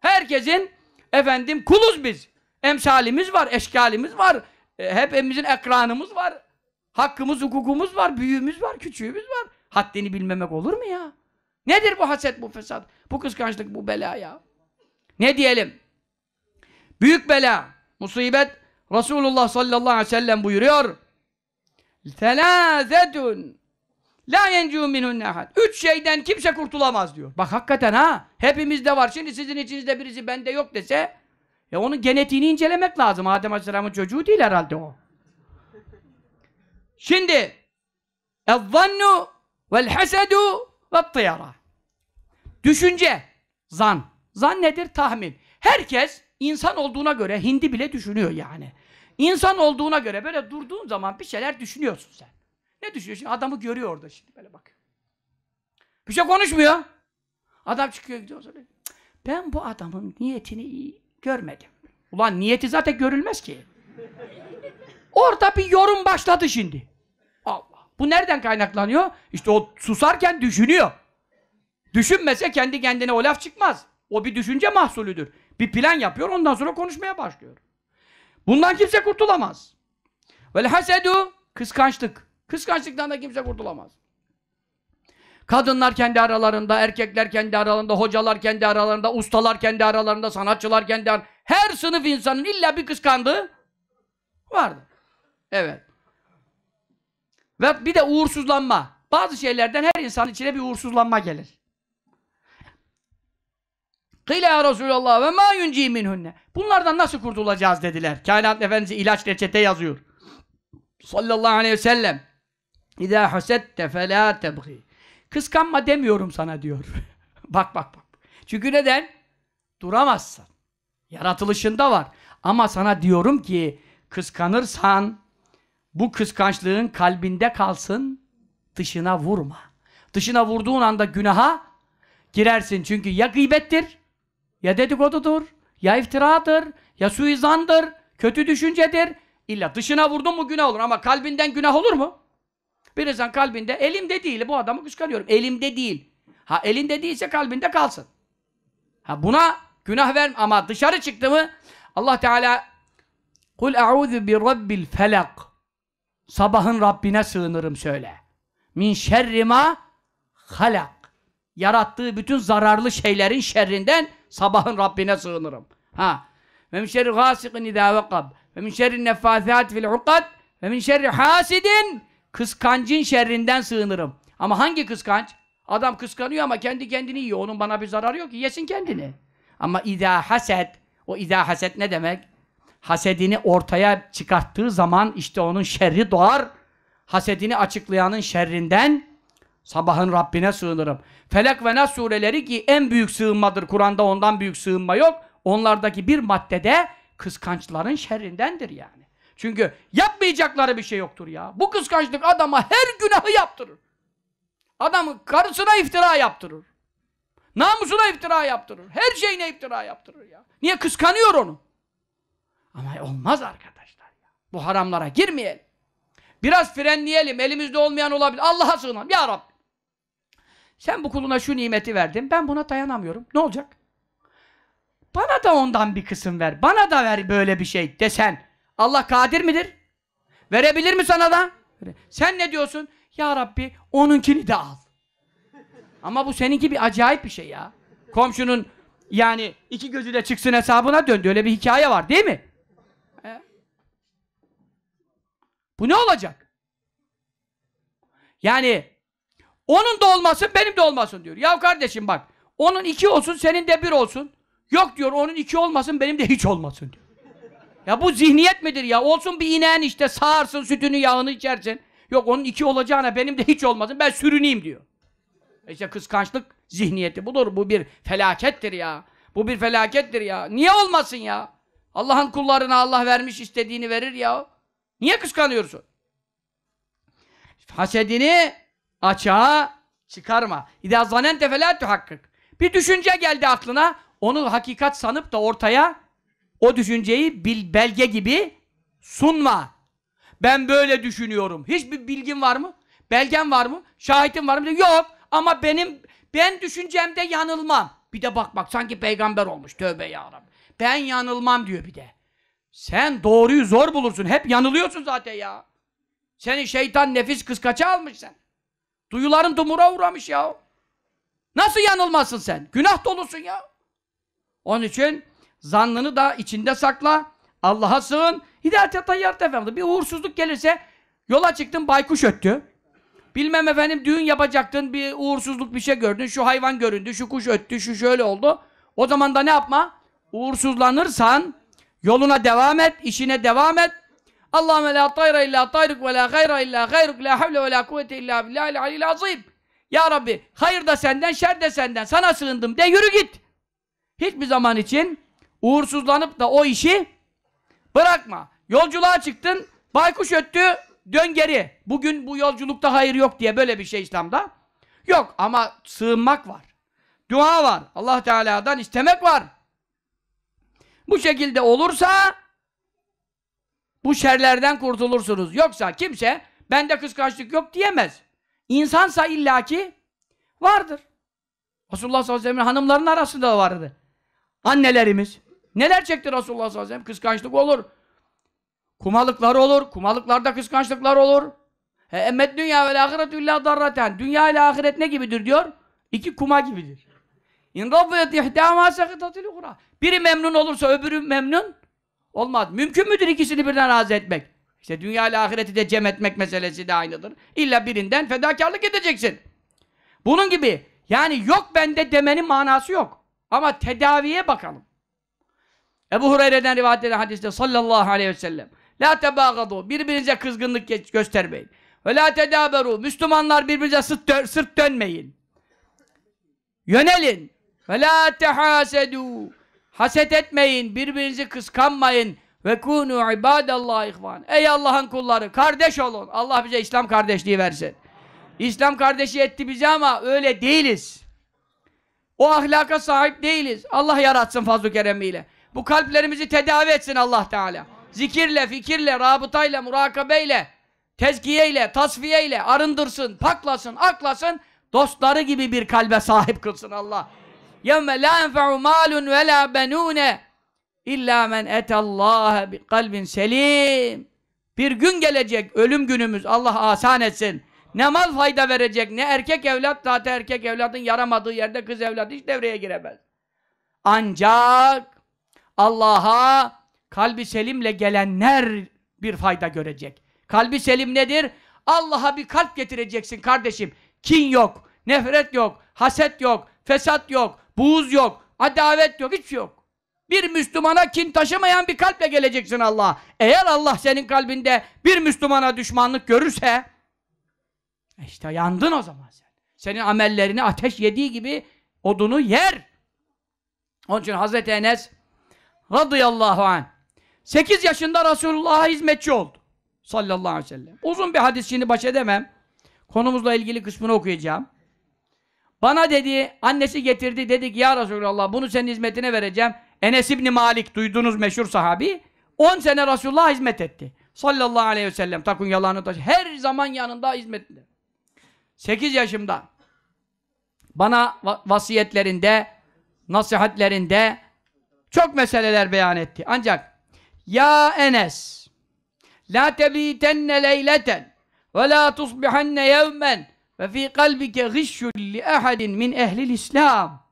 Herkesin efendim kuluz biz. Emsalimiz var, eşkalimiz var. E, hepimizin ekranımız var. Hakkımız, hukukumuz var, büyüğümüz var, küçüğümüz var. Haddini bilmemek olur mu ya? Nedir bu haset, bu fesat, bu kıskançlık, bu bela ya? Ne diyelim? Büyük bela, musibet Resulullah sallallahu aleyhi ve sellem buyuruyor. Telâzetun La yencû minhunne ahad. Üç şeyden kimse kurtulamaz diyor. Bak hakikaten ha. Hepimizde var. Şimdi sizin içinizde birisi bende yok dese ya e onun genetiğini incelemek lazım. Adem Aleyhisselam'ın çocuğu değil herhalde o. Şimdi اَظَّنُّ Vel hasedu ve Düşünce, zan. Zan nedir? Tahmin. Herkes insan olduğuna göre, hindi bile düşünüyor yani. İnsan olduğuna göre böyle durduğun zaman bir şeyler düşünüyorsun sen. Ne düşünüyorsun? Adamı görüyor orada şimdi böyle bak. Bir şey konuşmuyor. Adam çıkıyor gidiyor. Sonra. Ben bu adamın niyetini iyi görmedim. Ulan niyeti zaten görülmez ki. Orada bir yorum başladı şimdi. Bu nereden kaynaklanıyor? İşte o susarken düşünüyor. Düşünmese kendi kendine o laf çıkmaz. O bir düşünce mahsulüdür. Bir plan yapıyor ondan sonra konuşmaya başlıyor. Bundan kimse kurtulamaz. Vel hasedu kıskançlık. Kıskançlıktan da kimse kurtulamaz. Kadınlar kendi aralarında, erkekler kendi aralarında, hocalar kendi aralarında, ustalar kendi aralarında, sanatçılar kendi aralarında. Her sınıf insanın illa bir kıskandığı vardı. Evet. Ve bir de uğursuzlanma. Bazı şeylerden her insan içine bir uğursuzlanma gelir. Kıyla ya Resulallah ve ma yunci minhunne. Bunlardan nasıl kurtulacağız dediler. Kainat Efendisi ilaç reçete yazıyor. Sallallahu aleyhi ve sellem. İzâ hasette felâ tebgî. Kıskanma demiyorum sana diyor. <laughs> bak bak bak. Çünkü neden? Duramazsın. Yaratılışında var. Ama sana diyorum ki kıskanırsan bu kıskançlığın kalbinde kalsın, dışına vurma. Dışına vurduğun anda günaha girersin. Çünkü ya gıybettir, ya dedikodudur, ya iftiradır, ya suizandır, kötü düşüncedir. İlla dışına vurdun mu günah olur ama kalbinden günah olur mu? Bir insan kalbinde, elimde değil, bu adamı kıskanıyorum, elimde değil. Ha elinde değilse kalbinde kalsın. Ha buna günah ver ama dışarı çıktı mı Allah Teala Kul e'udhu bi rabbil felak Sabahın Rabbine sığınırım söyle. Min şerrima halak. Yarattığı bütün zararlı şeylerin şerrinden sabahın Rabbine sığınırım. Ha. Ve min şerri gâsikin idâ vekab. Ve min şerri neffâzât fil ukad. Ve min şerri hasidin. Kıskancın şerrinden sığınırım. Ama hangi kıskanç? Adam kıskanıyor ama kendi kendini yiyor. Onun bana bir zararı yok ki. Yesin kendini. Ama idâ haset. O idâ haset ne demek? hasedini ortaya çıkarttığı zaman işte onun şerri doğar. Hasedini açıklayanın şerrinden sabahın Rabbine sığınırım. Felak ve Nas sureleri ki en büyük sığınmadır. Kur'an'da ondan büyük sığınma yok. Onlardaki bir maddede kıskançların şerrindendir yani. Çünkü yapmayacakları bir şey yoktur ya. Bu kıskançlık adama her günahı yaptırır. Adamı karısına iftira yaptırır. Namusuna iftira yaptırır. Her şeyine iftira yaptırır ya. Niye? Kıskanıyor onu. Ama olmaz arkadaşlar ya. Bu haramlara girmeyelim. Biraz frenleyelim. Elimizde olmayan olabilir. Allah'a sığınalım. Ya Rabbi. Sen bu kuluna şu nimeti verdin. Ben buna dayanamıyorum. Ne olacak? Bana da ondan bir kısım ver. Bana da ver böyle bir şey desen. Allah kadir midir? Verebilir mi sana da? Sen ne diyorsun? Ya Rabbi onunkini de al. Ama bu seninki bir acayip bir şey ya. Komşunun yani iki gözü de çıksın hesabına döndü. Öyle bir hikaye var değil mi? Bu ne olacak? Yani onun da olmasın, benim de olmasın diyor. Ya kardeşim bak, onun iki olsun, senin de bir olsun. Yok diyor, onun iki olmasın, benim de hiç olmasın diyor. Ya bu zihniyet midir ya? Olsun bir ineğin işte, sağırsın sütünü, yağını içersin. Yok onun iki olacağına benim de hiç olmasın, ben sürüneyim diyor. E işte kıskançlık zihniyeti budur. Bu bir felakettir ya. Bu bir felakettir ya. Niye olmasın ya? Allah'ın kullarına Allah vermiş istediğini verir ya. Niye kıskanıyorsun? Hasedini açığa çıkarma. İdâ zanente felâ tuhakkık. Bir düşünce geldi aklına, onu hakikat sanıp da ortaya o düşünceyi bil, belge gibi sunma. Ben böyle düşünüyorum. Hiçbir bilgin var mı? Belgen var mı? Şahitin var mı? Yok ama benim ben düşüncemde yanılmam. Bir de bak bak sanki peygamber olmuş. Tövbe ya Rabbi. Ben yanılmam diyor bir de. Sen doğruyu zor bulursun. Hep yanılıyorsun zaten ya. Seni şeytan nefis kıskaça almış sen. Duyuların dumura uğramış ya. Nasıl yanılmasın sen? Günah dolusun ya. Onun için zannını da içinde sakla. Allah'a sığın. Hidayete tayyart efendim. Bir uğursuzluk gelirse yola çıktın baykuş öttü. Bilmem efendim düğün yapacaktın bir uğursuzluk bir şey gördün. Şu hayvan göründü, şu kuş öttü, şu şöyle oldu. O zaman da ne yapma? Uğursuzlanırsan Yoluna devam et, işine devam et. Allahümme la tayra illa tayruk ve la gayra illa gayruk la havle ve la kuvvete illa billahil alil azim. Ya Rabbi hayır da senden, şer de senden. Sana sığındım de yürü git. Hiçbir zaman için uğursuzlanıp da o işi bırakma. Yolculuğa çıktın, baykuş öttü, dön geri. Bugün bu yolculukta hayır yok diye böyle bir şey İslam'da. Yok ama sığınmak var. Dua var. Allah Teala'dan istemek var. Bu şekilde olursa bu şerlerden kurtulursunuz. Yoksa kimse bende kıskançlık yok diyemez. İnsansa illaki vardır. Resulullah sallallahu aleyhi ve sellem'in hanımların arasında da vardı. Annelerimiz. Neler çekti Resulullah sallallahu aleyhi ve sellem? Kıskançlık olur. Kumalıklar olur. Kumalıklarda kıskançlıklar olur. Emmet dünya ve ahiretü illa darraten. Dünya ile ahiret ne gibidir diyor? İki kuma gibidir. İn radıyet ihdâmâ sekitatil ukra. Biri memnun olursa öbürü memnun olmaz. Mümkün müdür ikisini birden razı etmek? İşte dünya ile ahireti de cem etmek meselesi de aynıdır. İlla birinden fedakarlık edeceksin. Bunun gibi yani yok bende demenin manası yok. Ama tedaviye bakalım. Ebu Hureyre'den rivayet edilen hadiste sallallahu aleyhi ve sellem La tebâgadû birbirinize kızgınlık göstermeyin. Ve la tedâberû Müslümanlar birbirinize sırt, dö sırt dönmeyin. Yönelin. Ve la tehasedû. Haset etmeyin, birbirinizi kıskanmayın. Ve kunu ibadallah ihvan. Ey Allah'ın kulları, kardeş olun. Allah bize İslam kardeşliği versin. İslam kardeşi etti bize ama öyle değiliz. O ahlaka sahip değiliz. Allah yaratsın fazl-ı keremiyle. Bu kalplerimizi tedavi etsin Allah Teala. Zikirle, fikirle, rabıtayla, murakabeyle, tezkiyeyle, tasfiyeyle arındırsın, paklasın, aklasın, dostları gibi bir kalbe sahip kılsın Allah. يَوْمَ لَا اَنْفَعُ مَالٌ وَلَا بَنُونَ اِلَّا مَنْ اَتَ اللّٰهَ بِقَلْبٍ سَلِيمٍ Bir gün gelecek, ölüm günümüz, Allah asan etsin. Ne mal fayda verecek, ne erkek evlat, zaten erkek evladın yaramadığı yerde kız evlat hiç devreye giremez. Ancak Allah'a kalbi selimle gelenler bir fayda görecek. Kalbi selim nedir? Allah'a bir kalp getireceksin kardeşim. Kin yok, nefret yok, haset yok, fesat yok, buğuz yok, adavet yok, hiçbir yok. Bir Müslümana kin taşımayan bir kalple geleceksin Allah'a. Eğer Allah senin kalbinde bir Müslümana düşmanlık görürse e işte yandın o zaman sen. Senin amellerini ateş yediği gibi odunu yer. Onun için Hazreti Enes radıyallahu anh 8 yaşında Resulullah'a hizmetçi oldu. Sallallahu aleyhi ve sellem. Uzun bir hadis şimdi baş edemem. Konumuzla ilgili kısmını okuyacağım. Bana dedi, annesi getirdi dedik ya Resulallah bunu senin hizmetine vereceğim. Enes İbni Malik duyduğunuz meşhur sahabi 10 sene Resulullah hizmet etti. Sallallahu aleyhi ve sellem takun yalanı taşı. Her zaman yanında hizmetinde. 8 yaşımda bana vasiyetlerinde, nasihatlerinde çok meseleler beyan etti. Ancak ya Enes la tebitenne leyleten ve la tusbihanne yevmen ve fi kalbike gışyun li ahadin min ehlil İslam.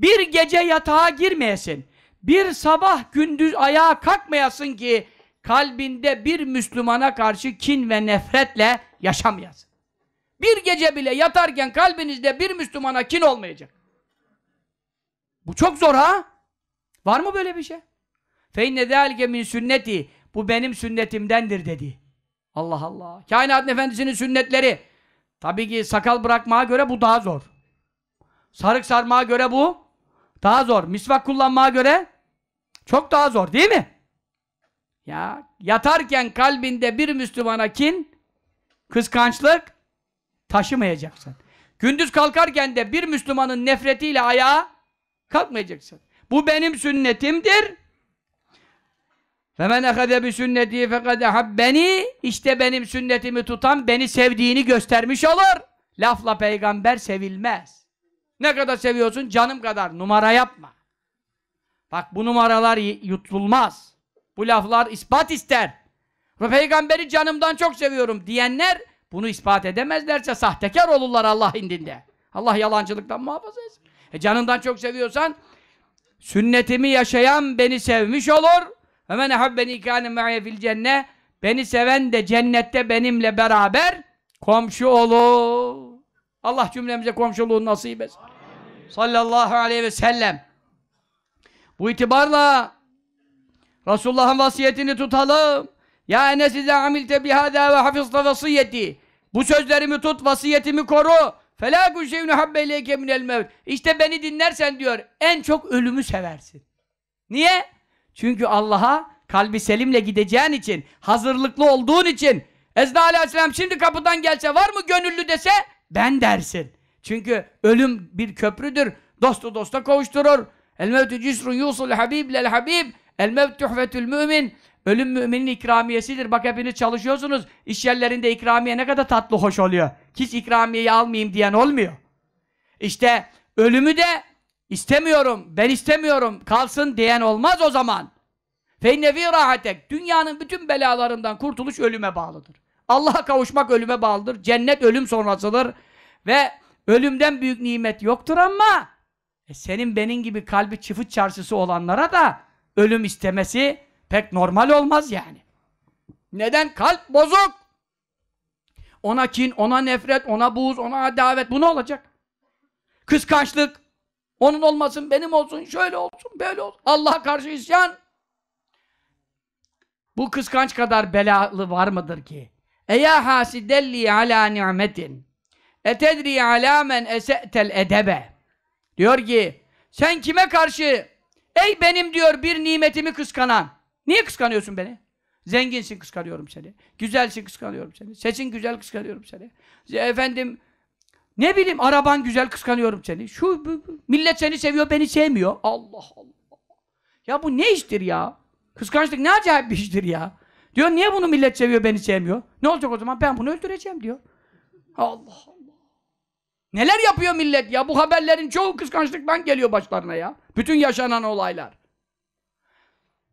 Bir gece yatağa girmeyesin. Bir sabah gündüz ayağa kalkmayasın ki kalbinde bir Müslümana karşı kin ve nefretle yaşamayasın. Bir gece bile yatarken kalbinizde bir Müslümana kin olmayacak. Bu çok zor ha? Var mı böyle bir şey? فَاِنَّ ذَٰلِكَ min sünneti Bu benim sünnetimdendir dedi. Allah Allah. Kainatın Efendisi'nin sünnetleri Tabii ki sakal bırakmaya göre bu daha zor. Sarık sarmaya göre bu daha zor. Misvak kullanmaya göre çok daha zor değil mi? Ya yatarken kalbinde bir Müslümana kin, kıskançlık taşımayacaksın. Gündüz kalkarken de bir Müslümanın nefretiyle ayağa kalkmayacaksın. Bu benim sünnetimdir. فَمَنْ اَخَذَ بِسُنَّتِي فَقَدْ اَحَبَّنِي İşte benim sünnetimi tutan beni sevdiğini göstermiş olur. Lafla peygamber sevilmez. Ne kadar seviyorsun? Canım kadar. Numara yapma. Bak bu numaralar yutulmaz. Bu laflar ispat ister. Ve peygamberi canımdan çok seviyorum diyenler bunu ispat edemezlerse sahtekar olurlar Allah indinde. Allah yalancılıktan muhafaza etsin. E canından çok seviyorsan sünnetimi yaşayan beni sevmiş olur. Ve men ahabbeni kâne me'ye fil cenne Beni seven de cennette benimle beraber komşu olur. Allah cümlemize komşuluğu nasip etsin. Sallallahu aleyhi ve sellem. Bu itibarla Resulullah'ın vasiyetini tutalım. Ya Enes izâ amilte bihâdâ ve hafizta vasiyeti. Bu sözlerimi tut, vasiyetimi koru. Felâ gülşevnü habbe ileyke minel mevt. İşte beni dinlersen diyor, en çok ölümü seversin. Niye? Çünkü Allah'a kalbi selimle gideceğin için, hazırlıklı olduğun için Ezra Aleyhisselam şimdi kapıdan gelse var mı gönüllü dese ben dersin. Çünkü ölüm bir köprüdür. Dostu dosta kavuşturur. El mevtü cisrun yusul habib lel habib el mevtü tuhvetül mümin Ölüm müminin ikramiyesidir. Bak hepiniz çalışıyorsunuz. İş yerlerinde ikramiye ne kadar tatlı hoş oluyor. Hiç ikramiyeyi almayayım diyen olmuyor. İşte ölümü de İstemiyorum, ben istemiyorum, kalsın diyen olmaz o zaman. Feynevi rahatek. Dünyanın bütün belalarından kurtuluş ölüme bağlıdır. Allah'a kavuşmak ölüme bağlıdır. Cennet ölüm sonrasıdır. Ve ölümden büyük nimet yoktur ama e senin benim gibi kalbi çıfıt çarşısı olanlara da ölüm istemesi pek normal olmaz yani. Neden? Kalp bozuk. Ona kin, ona nefret, ona buğz, ona davet, Bu ne olacak? Kıskançlık. Onun olmasın, benim olsun, şöyle olsun, böyle olsun. Allah'a karşı isyan. Bu kıskanç kadar belalı var mıdır ki? Eya hasidelli ala ni'metin. Etedri ala men ese'tel edebe. Diyor ki, sen kime karşı, ey benim diyor bir nimetimi kıskanan. Niye kıskanıyorsun beni? Zenginsin kıskanıyorum seni. Güzelsin kıskanıyorum seni. Sesin güzel kıskanıyorum seni. Efendim ne bileyim araban güzel kıskanıyorum seni. Şu millet seni seviyor beni sevmiyor. Allah Allah. Ya bu ne iştir ya? Kıskançlık ne acayip bir iştir ya. Diyor niye bunu millet seviyor beni sevmiyor? Ne olacak o zaman? Ben bunu öldüreceğim diyor. Allah Allah. Neler yapıyor millet ya? Bu haberlerin çoğu kıskançlıktan geliyor başlarına ya. Bütün yaşanan olaylar.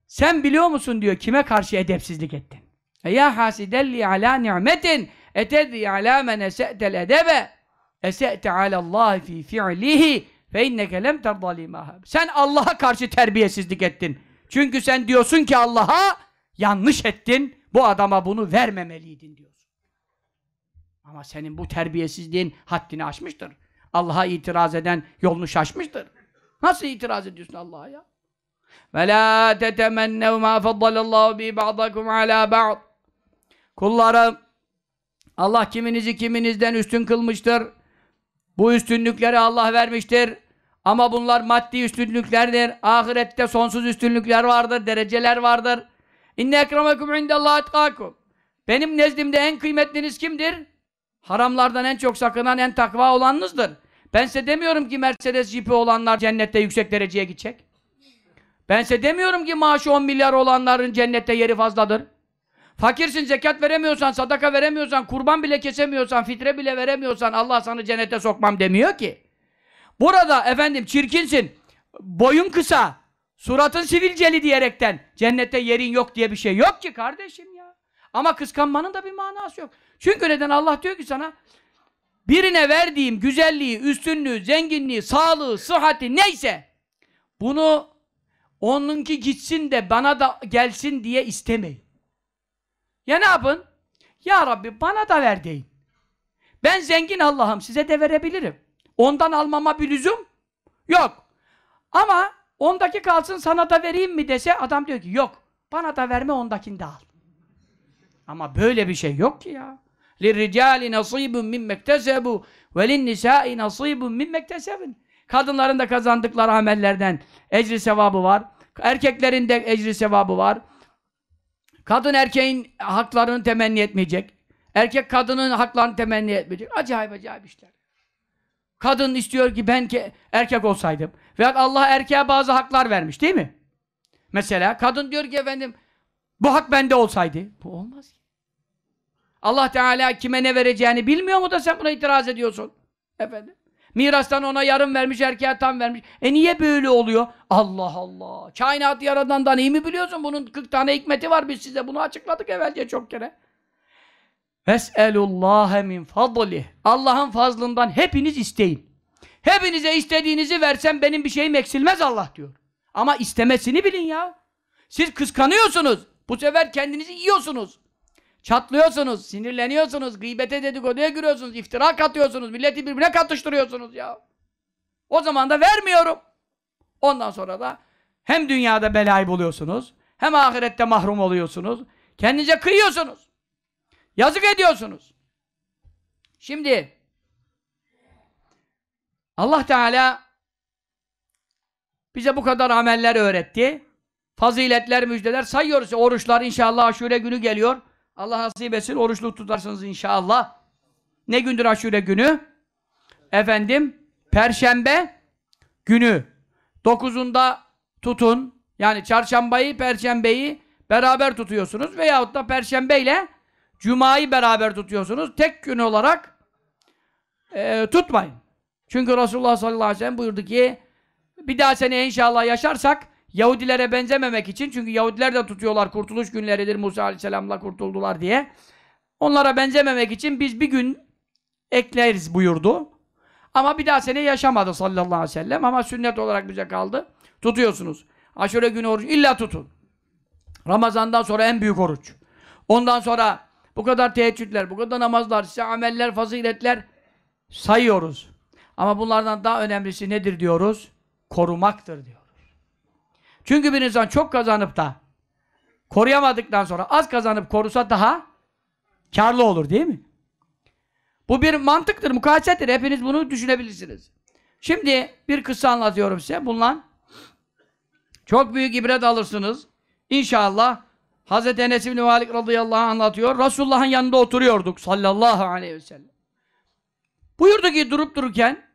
Sen biliyor musun diyor kime karşı edepsizlik ettin? Ya hasidelli ala ni'metin etedi ala men ese'tel edebe Ese'te alallahi fi fi'lihi ve inneke lem terdalima Sen Allah'a karşı terbiyesizlik ettin. Çünkü sen diyorsun ki Allah'a yanlış ettin. Bu adama bunu vermemeliydin diyorsun. Ama senin bu terbiyesizliğin haddini aşmıştır. Allah'a itiraz eden yolunu şaşmıştır. Nasıl itiraz ediyorsun Allah'a ya? Ve la tetemennev ma faddalallahu bi ba'dakum ala ba'd. Kullarım Allah kiminizi kiminizden üstün kılmıştır. Bu üstünlükleri Allah vermiştir. Ama bunlar maddi üstünlüklerdir. Ahirette sonsuz üstünlükler vardır, dereceler vardır. İnne ekremekum indellahi etkakum. Benim nezdimde en kıymetliniz kimdir? Haramlardan en çok sakınan, en takva olanınızdır. Ben size demiyorum ki Mercedes jipi olanlar cennette yüksek dereceye gidecek. Ben size demiyorum ki maaşı 10 milyar olanların cennette yeri fazladır. Fakirsin zekat veremiyorsan, sadaka veremiyorsan, kurban bile kesemiyorsan, fitre bile veremiyorsan Allah sana cennete sokmam demiyor ki. Burada efendim çirkinsin, boyun kısa, suratın sivilceli diyerekten cennette yerin yok diye bir şey yok ki kardeşim ya. Ama kıskanmanın da bir manası yok. Çünkü neden Allah diyor ki sana birine verdiğim güzelliği, üstünlüğü, zenginliği, sağlığı, sıhhati neyse bunu onunki gitsin de bana da gelsin diye istemeyin. Ya ne yapın? Ya Rabbi bana da ver deyin. Ben zengin Allah'ım size de verebilirim. Ondan almama bir lüzum yok. Ama ondaki kalsın sana da vereyim mi dese adam diyor ki yok. Bana da verme ondakini de al. Ama böyle bir şey yok ki ya. لِلْرِجَالِ نَصِيبٌ مِنْ مَكْتَسَبُوا وَلِلْنِسَاءِ نَصِيبٌ مِنْ مَكْتَسَبٍ Kadınların da kazandıkları amellerden ecri sevabı var. Erkeklerin de ecri sevabı var. Kadın erkeğin haklarını temenni etmeyecek. Erkek kadının haklarını temenni etmeyecek. Acayip acayip işler. Kadın istiyor ki ben ki erkek olsaydım. Veya Allah erkeğe bazı haklar vermiş değil mi? Mesela kadın diyor ki efendim bu hak bende olsaydı. Bu olmaz ki. Allah Teala kime ne vereceğini bilmiyor mu da sen buna itiraz ediyorsun? Efendim? Mirastan ona yarım vermiş, erkeğe tam vermiş. E niye böyle oluyor? Allah Allah. Kainatı yaradandan iyi mi biliyorsun? Bunun 40 tane hikmeti var. Biz size bunu açıkladık evvelce çok kere. Es'elullâhe min fadlih. Allah'ın fazlından hepiniz isteyin. Hepinize istediğinizi versem benim bir şeyim eksilmez Allah diyor. Ama istemesini bilin ya. Siz kıskanıyorsunuz. Bu sefer kendinizi yiyorsunuz. Çatlıyorsunuz, sinirleniyorsunuz, gıybete dedikoduya giriyorsunuz, iftira katıyorsunuz, milleti birbirine katıştırıyorsunuz ya. O zaman da vermiyorum. Ondan sonra da hem dünyada belayı buluyorsunuz, hem ahirette mahrum oluyorsunuz. Kendinize kıyıyorsunuz. Yazık ediyorsunuz. Şimdi Allah Teala bize bu kadar ameller öğretti. Faziletler, müjdeler sayıyoruz. Oruçlar inşallah aşure günü geliyor. Allah nasip etsin. Oruçlu tutarsınız inşallah. Ne gündür aşure günü? Efendim, perşembe günü. Dokuzunda tutun. Yani çarşambayı, perşembeyi beraber tutuyorsunuz. Veyahut da perşembe ile cumayı beraber tutuyorsunuz. Tek gün olarak e, tutmayın. Çünkü Resulullah sallallahu aleyhi ve sellem buyurdu ki bir daha seni inşallah yaşarsak Yahudilere benzememek için çünkü Yahudiler de tutuyorlar kurtuluş günleridir Musa Aleyhisselam'la kurtuldular diye. Onlara benzememek için biz bir gün ekleriz buyurdu. Ama bir daha sene yaşamadı sallallahu aleyhi ve sellem ama sünnet olarak bize kaldı. Tutuyorsunuz. Aşure günü oruç illa tutun. Ramazan'dan sonra en büyük oruç. Ondan sonra bu kadar teheccüdler, bu kadar namazlar, size ameller, faziletler sayıyoruz. Ama bunlardan daha önemlisi nedir diyoruz? Korumaktır diyor. Çünkü bir insan çok kazanıp da koruyamadıktan sonra az kazanıp korusa daha karlı olur değil mi? Bu bir mantıktır, mukayesettir. Hepiniz bunu düşünebilirsiniz. Şimdi bir kısa anlatıyorum size. Bundan çok büyük ibret alırsınız. İnşallah Hz. Enes İbni Malik radıyallahu anh anlatıyor. Resulullah'ın yanında oturuyorduk sallallahu aleyhi ve sellem. Buyurdu ki durup dururken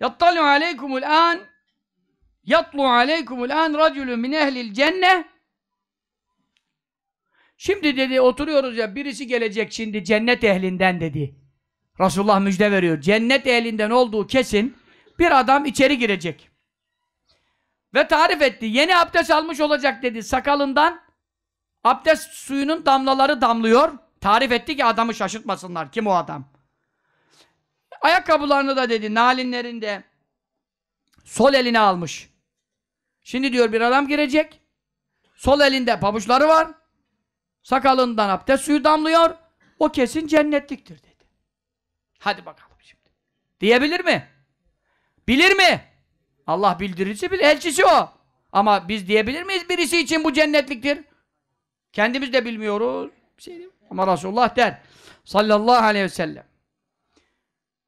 يَطَّلُوا عَلَيْكُمُ الْاَنْ Yatlu aleykumul an racülü min ehlil cenne Şimdi dedi oturuyoruz ya birisi gelecek şimdi cennet ehlinden dedi. Resulullah müjde veriyor. Cennet ehlinden olduğu kesin bir adam içeri girecek. Ve tarif etti. Yeni abdest almış olacak dedi. Sakalından abdest suyunun damlaları damlıyor. Tarif etti ki adamı şaşırtmasınlar. Kim o adam? Ayakkabılarını da dedi nalinlerinde sol elini almış. Şimdi diyor bir adam girecek. Sol elinde pabuçları var. Sakalından abdest suyu damlıyor. O kesin cennetliktir dedi. Hadi bakalım şimdi. Diyebilir mi? Bilir mi? Allah bildirici bilir, elçisi o. Ama biz diyebilir miyiz birisi için bu cennetliktir? Kendimiz de bilmiyoruz. Bir şey değil Ama Resulullah der. Sallallahu aleyhi ve sellem.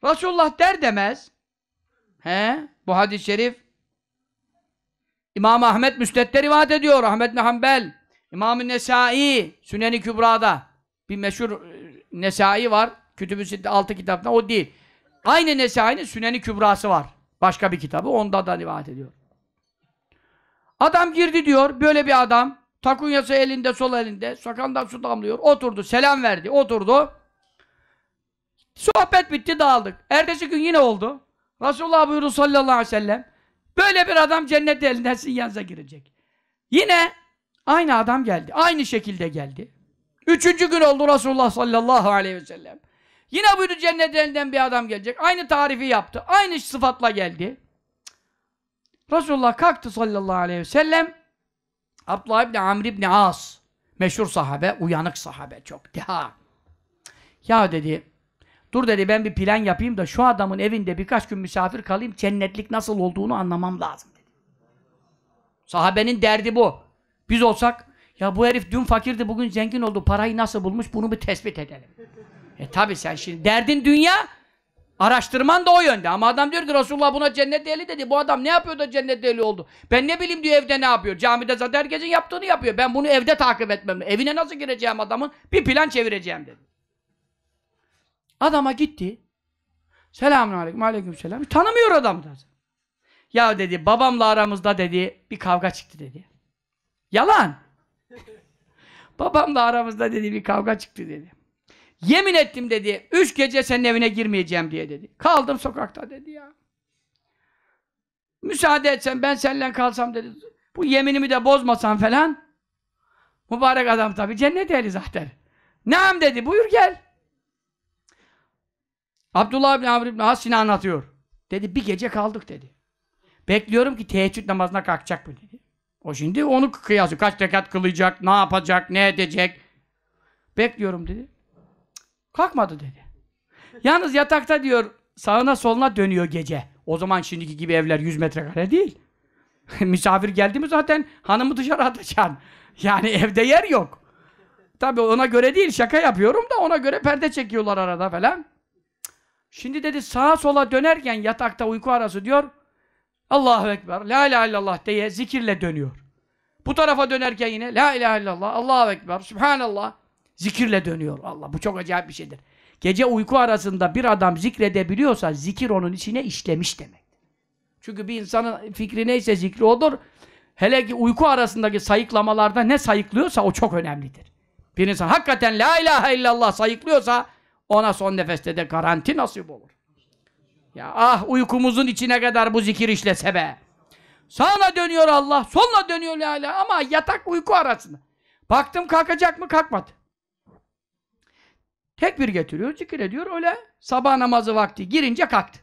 Resulullah der demez. He? Bu hadis-i şerif İmam Ahmet Müsned'de rivayet ediyor. Ahmet Hanbel, İmam-ı Nesai, Sünen-i Kübra'da bir meşhur e, Nesai var. Kütüb-ü Sitte 6 kitapta o değil. Aynı Nesai'nin Sünen-i Kübra'sı var. Başka bir kitabı. Onda da rivayet ediyor. Adam girdi diyor. Böyle bir adam. Takunyası elinde, sol elinde. Sakandan su damlıyor. Oturdu. Selam verdi. Oturdu. Sohbet bitti dağıldık. Ertesi gün yine oldu. Resulullah buyurdu sallallahu aleyhi ve sellem. Böyle bir adam cennet elinden sinyanza girecek. Yine aynı adam geldi. Aynı şekilde geldi. Üçüncü gün oldu Resulullah sallallahu aleyhi ve sellem. Yine buyurdu cennet elinden bir adam gelecek. Aynı tarifi yaptı. Aynı sıfatla geldi. Resulullah kalktı sallallahu aleyhi ve sellem. Abdullah ibn Amr ibn As. Meşhur sahabe, uyanık sahabe çok. Deha. Ya dedi, Dur dedi ben bir plan yapayım da şu adamın evinde birkaç gün misafir kalayım cennetlik nasıl olduğunu anlamam lazım dedi. Sahabenin derdi bu. Biz olsak ya bu herif dün fakirdi bugün zengin oldu parayı nasıl bulmuş bunu bir tespit edelim. e tabi sen şimdi derdin dünya araştırman da o yönde ama adam diyor ki Resulullah buna cennet deli dedi bu adam ne yapıyor da cennet deli oldu. Ben ne bileyim diyor evde ne yapıyor camide zaten herkesin yaptığını yapıyor ben bunu evde takip etmem evine nasıl gireceğim adamın bir plan çevireceğim dedi. Adama gitti. Selamun aleyküm. Aleyküm selam. Tanımıyor adam da. Ya dedi babamla aramızda dedi bir kavga çıktı dedi. Yalan. <laughs> babamla aramızda dedi bir kavga çıktı dedi. Yemin ettim dedi. Üç gece senin evine girmeyeceğim diye dedi. Kaldım sokakta dedi ya. Müsaade etsen ben seninle kalsam dedi. Bu yeminimi de bozmasan falan. Mübarek adam tabi cennet ehli zaten. Naam dedi buyur gel. Abdullah bin Amr bin As anlatıyor. Dedi bir gece kaldık dedi. Bekliyorum ki teheccüd namazına kalkacak mı dedi. O şimdi onu kıyasıyor. Kaç rekat kılacak, ne yapacak, ne edecek. Bekliyorum dedi. Kalkmadı dedi. Yalnız yatakta diyor sağına soluna dönüyor gece. O zaman şimdiki gibi evler 100 metrekare değil. <laughs> Misafir geldi mi zaten hanımı dışarı atacaksın. Yani evde yer yok. Tabii ona göre değil şaka yapıyorum da ona göre perde çekiyorlar arada falan. Şimdi dedi sağa sola dönerken yatakta uyku arası diyor. Allahu Ekber, La ilahe illallah diye zikirle dönüyor. Bu tarafa dönerken yine La ilahe illallah, Allahu Ekber, Subhanallah zikirle dönüyor. Allah bu çok acayip bir şeydir. Gece uyku arasında bir adam zikredebiliyorsa zikir onun içine işlemiş demek. Çünkü bir insanın fikri neyse zikri odur. Hele ki uyku arasındaki sayıklamalarda ne sayıklıyorsa o çok önemlidir. Bir insan hakikaten La ilahe illallah sayıklıyorsa ona son nefeste de garanti nasip olur. Ya ah uykumuzun içine kadar bu zikir işlese be. Sağına dönüyor Allah, soluna dönüyor Lala ama yatak uyku arasında. Baktım kalkacak mı kalkmadı. Tekbir getiriyor, zikir ediyor öyle. Sabah namazı vakti girince kalktı.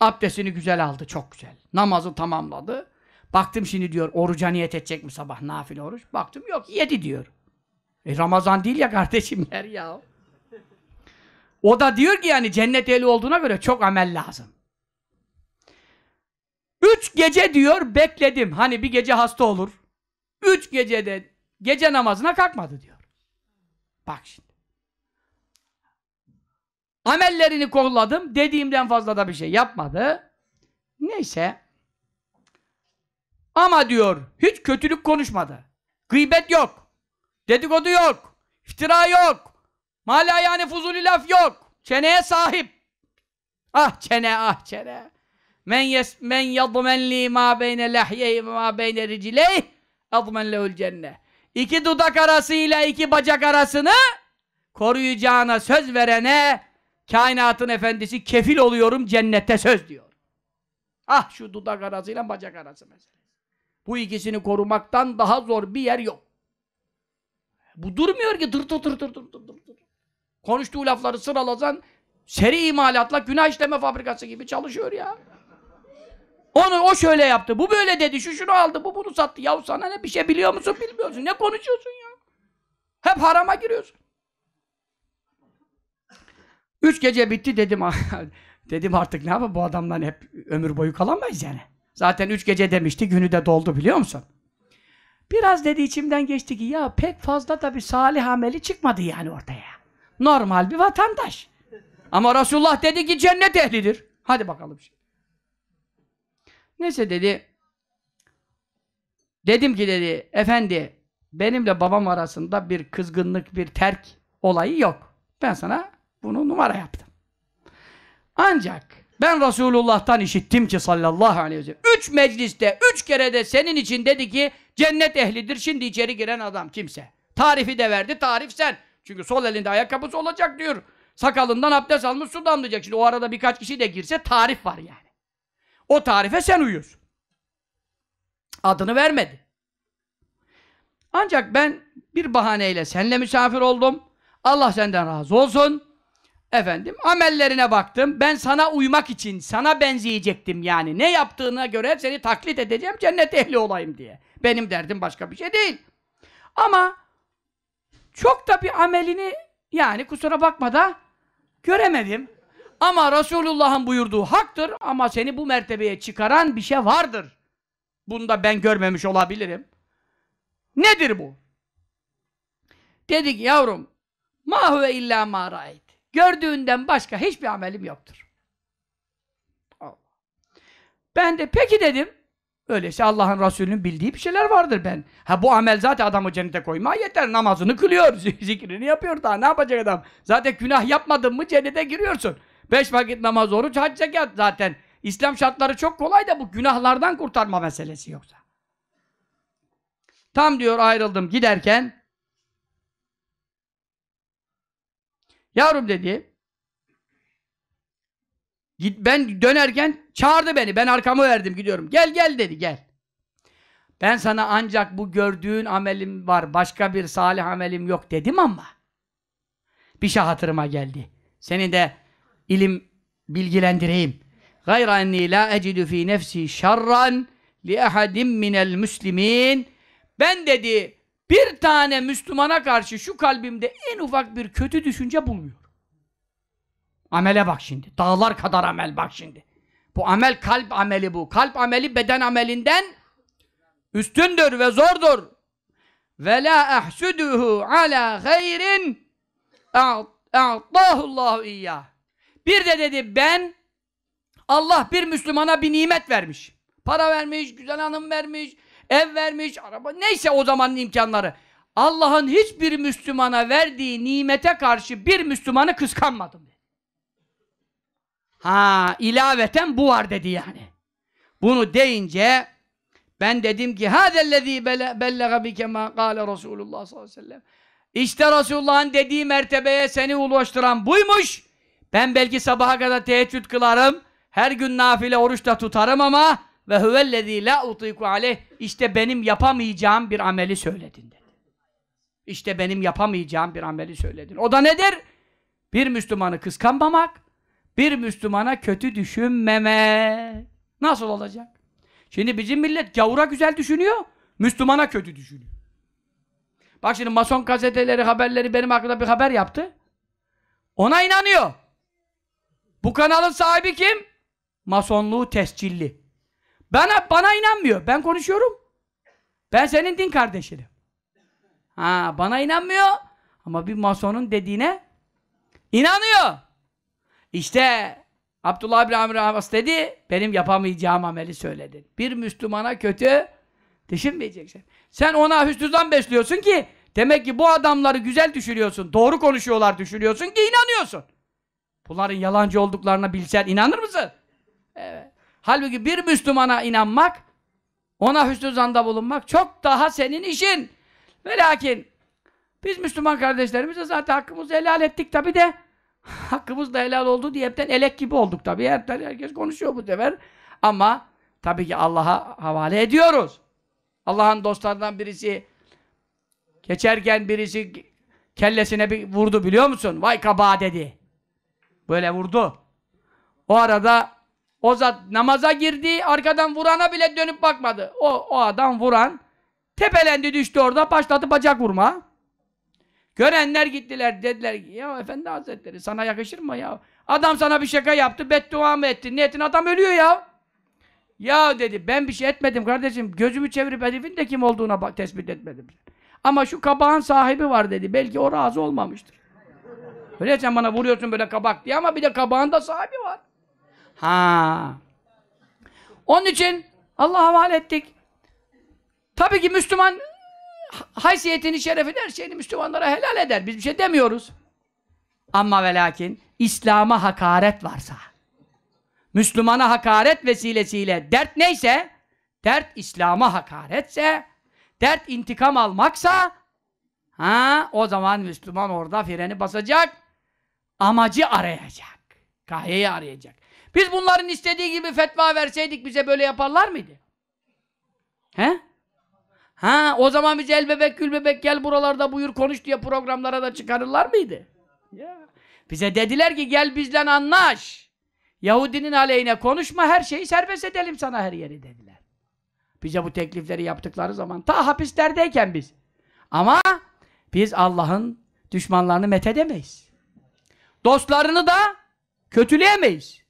Abdestini güzel aldı, çok güzel. Namazı tamamladı. Baktım şimdi diyor oruca niyet edecek mi sabah nafile oruç? Baktım yok yedi diyor. E Ramazan değil ya kardeşimler ya. O da diyor ki yani cennet ehli olduğuna göre çok amel lazım. Üç gece diyor bekledim. Hani bir gece hasta olur. Üç gecede gece namazına kalkmadı diyor. Bak şimdi. Amellerini kolladım. Dediğimden fazla da bir şey yapmadı. Neyse. Ama diyor hiç kötülük konuşmadı. Gıybet yok. Dedikodu yok. İftira yok. Hala yani fuzuli laf yok. Çeneye sahip. Ah çene ah çene. Men yes men yadmen li ma beyne lehyeyi ma beyne ricileyh admen lehul cennet. İki dudak arasıyla iki bacak arasını koruyacağına söz verene kainatın efendisi kefil oluyorum cennette söz diyor. Ah şu dudak arasıyla bacak arası mesela. Bu ikisini korumaktan daha zor bir yer yok. Bu durmuyor ki dur dur dur dur dur dur dur. Konuştuğu lafları sıralasan, seri imalatla günah işleme fabrikası gibi çalışıyor ya. Onu o şöyle yaptı, bu böyle dedi, şu şunu aldı, bu bunu sattı. Yahu sana ne bir şey biliyor musun bilmiyorsun, ne konuşuyorsun ya? Hep harama giriyorsun. Üç gece bitti dedim. <laughs> dedim artık ne yapalım bu adamdan hep ömür boyu kalamayız yani. Zaten üç gece demişti, günü de doldu biliyor musun? Biraz dedi içimden geçti ki ya pek fazla da bir salih ameli çıkmadı yani ortaya. Normal bir vatandaş. Ama Resulullah dedi ki cennet ehlidir. Hadi bakalım şimdi. Neyse dedi. Dedim ki dedi efendi benimle babam arasında bir kızgınlık bir terk olayı yok. Ben sana bunu numara yaptım. Ancak ben Resulullah'tan işittim ki sallallahu aleyhi ve sellem. Üç mecliste, üç kere de senin için dedi ki cennet ehlidir şimdi içeri giren adam kimse. Tarifi de verdi, tarif sen. Çünkü sol elinde ayakkabısı olacak diyor. Sakalından abdest almış su damlayacak. Şimdi o arada birkaç kişi de girse tarif var yani. O tarife sen uyuyorsun. Adını vermedi. Ancak ben bir bahaneyle senle misafir oldum. Allah senden razı olsun. Efendim amellerine baktım. Ben sana uymak için sana benzeyecektim yani. Ne yaptığına göre seni taklit edeceğim cennet ehli olayım diye. Benim derdim başka bir şey değil. Ama çok da bir amelini yani kusura bakma da göremedim. Ama Resulullah'ın buyurduğu haktır ama seni bu mertebeye çıkaran bir şey vardır. Bunu da ben görmemiş olabilirim. Nedir bu? Dedik yavrum mahu ve illa marayet. Gördüğünden başka hiçbir amelim yoktur. Allah. Ben de peki dedim Öyleyse Allah'ın Resulü'nün bildiği bir şeyler vardır ben. Ha bu amel zaten adamı cennete koymaya yeter. Namazını kılıyor, <laughs> zikrini yapıyor daha. Ne yapacak adam? Zaten günah yapmadın mı cennete giriyorsun. Beş vakit namaz, oruç, hac, zekat zaten. İslam şartları çok kolay da bu günahlardan kurtarma meselesi yoksa. Tam diyor ayrıldım giderken Yavrum dedi ben dönerken çağırdı beni. Ben arkamı verdim gidiyorum. Gel gel dedi gel. Ben sana ancak bu gördüğün amelim var. Başka bir salih amelim yok dedim ama. Bir şey hatırıma geldi. Seni de ilim bilgilendireyim. Gayra enni la ecidu fi nefsi şerran li ehadim minel muslimin. Ben dedi bir tane Müslümana karşı şu kalbimde en ufak bir kötü düşünce bulmuyor. Amele bak şimdi. Dağlar kadar amel bak şimdi. Bu amel kalp ameli bu. Kalp ameli beden amelinden üstündür ve zordur. Ve la ahsuduhu ala gayrin a'tahullahu iyyah. Bir de dedi ben Allah bir Müslümana bir nimet vermiş. Para vermiş, güzel hanım vermiş, ev vermiş, araba neyse o zamanın imkanları. Allah'ın hiçbir Müslümana verdiği nimete karşı bir Müslümanı kıskanmadım. Ha ilaveten bu var dedi yani. Bunu deyince ben dedim ki hâzellezî bellega bike mâ kâle Resulullah sallallahu aleyhi ve sellem. İşte Resulullah'ın dediği mertebeye seni ulaştıran buymuş. Ben belki sabaha kadar teheccüd kılarım. Her gün nafile oruçta tutarım ama ve huvellezî la utiku aleyh işte benim yapamayacağım bir ameli söyledin dedi. İşte benim yapamayacağım bir ameli söyledin. O da nedir? Bir Müslümanı kıskanmamak, bir Müslümana kötü düşünmeme. Nasıl olacak? Şimdi bizim millet gavura güzel düşünüyor, Müslümana kötü düşünüyor. Bak şimdi mason gazeteleri, haberleri benim hakkında bir haber yaptı. Ona inanıyor. Bu kanalın sahibi kim? Masonluğu tescilli. Bana, bana inanmıyor. Ben konuşuyorum. Ben senin din kardeşinim. Ha, bana inanmıyor. Ama bir masonun dediğine inanıyor. İşte Abdullah İbrahim Amr Abbas dedi, benim yapamayacağım ameli söyledin. Bir Müslümana kötü düşünmeyeceksin. Sen ona hüsnüzdan besliyorsun ki, demek ki bu adamları güzel düşürüyorsun, doğru konuşuyorlar düşürüyorsun ki inanıyorsun. Bunların yalancı olduklarına bilsen inanır mısın? Evet. Halbuki bir Müslümana inanmak, ona hüsnü zanda bulunmak çok daha senin işin. Ve lakin biz Müslüman kardeşlerimize zaten hakkımızı helal ettik tabi de <laughs> hakkımız da helal oldu diye hepten elek gibi olduk tabii. Hepten herkes konuşuyor bu sefer. Ama tabii ki Allah'a havale ediyoruz. Allah'ın dostlarından birisi geçerken birisi kellesine bir vurdu biliyor musun? Vay kabağa dedi. Böyle vurdu. O arada o zat namaza girdi, arkadan vurana bile dönüp bakmadı. O, o adam vuran tepelendi düştü orada, başladı bacak vurma. Görenler gittiler dediler ki ya efendi hazretleri sana yakışır mı ya? Adam sana bir şaka yaptı beddua mı etti? Ne ettin? Adam ölüyor ya. Ya dedi ben bir şey etmedim kardeşim. Gözümü çevirip herifin de kim olduğuna tespit etmedim. Ama şu kabağın sahibi var dedi. Belki o razı olmamıştır. Öyle sen bana vuruyorsun böyle kabak diye ama bir de kabağın da sahibi var. Ha. Onun için Allah'a havale ettik. Tabii ki Müslüman haysiyetini, şerefini, her şeyini Müslümanlara helal eder. Biz bir şey demiyoruz. Ama ve lakin İslam'a hakaret varsa, Müslümana hakaret vesilesiyle dert neyse, dert İslam'a hakaretse, dert intikam almaksa, ha, o zaman Müslüman orada freni basacak, amacı arayacak, gayeyi arayacak. Biz bunların istediği gibi fetva verseydik bize böyle yaparlar mıydı? He? Ha o zaman biz el bebek gül bebek gel buralarda buyur konuş diye programlara da çıkarırlar mıydı? Bize dediler ki gel bizden anlaş. Yahudinin aleyhine konuşma her şeyi serbest edelim sana her yeri dediler. Bize bu teklifleri yaptıkları zaman ta hapislerdeyken biz. Ama biz Allah'ın düşmanlarını methedemeyiz. Dostlarını da kötüleyemeyiz.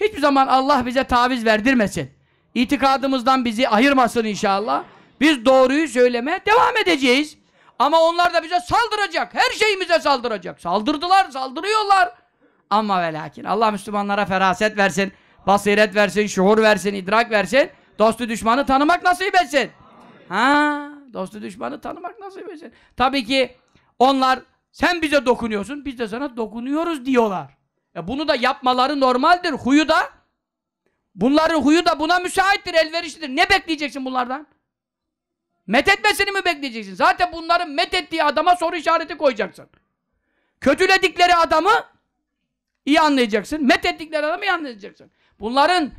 Hiçbir zaman Allah bize taviz verdirmesin. İtikadımızdan bizi ayırmasın inşallah. Biz doğruyu söylemeye devam edeceğiz. Ama onlar da bize saldıracak. Her şeyimize saldıracak. Saldırdılar, saldırıyorlar. Ama ve lakin Allah Müslümanlara feraset versin, basiret versin, şuur versin, idrak versin. Dostu düşmanı tanımak nasip etsin. Ha, dostu düşmanı tanımak nasip etsin. Tabii ki onlar sen bize dokunuyorsun, biz de sana dokunuyoruz diyorlar. E bunu da yapmaları normaldir. Huyu da bunların huyu da buna müsaittir, elverişlidir. Ne bekleyeceksin bunlardan? Met etmesini mi bekleyeceksin? Zaten bunların met ettiği adama soru işareti koyacaksın. Kötüledikleri adamı iyi anlayacaksın. Met ettikleri adamı iyi anlayacaksın. Bunların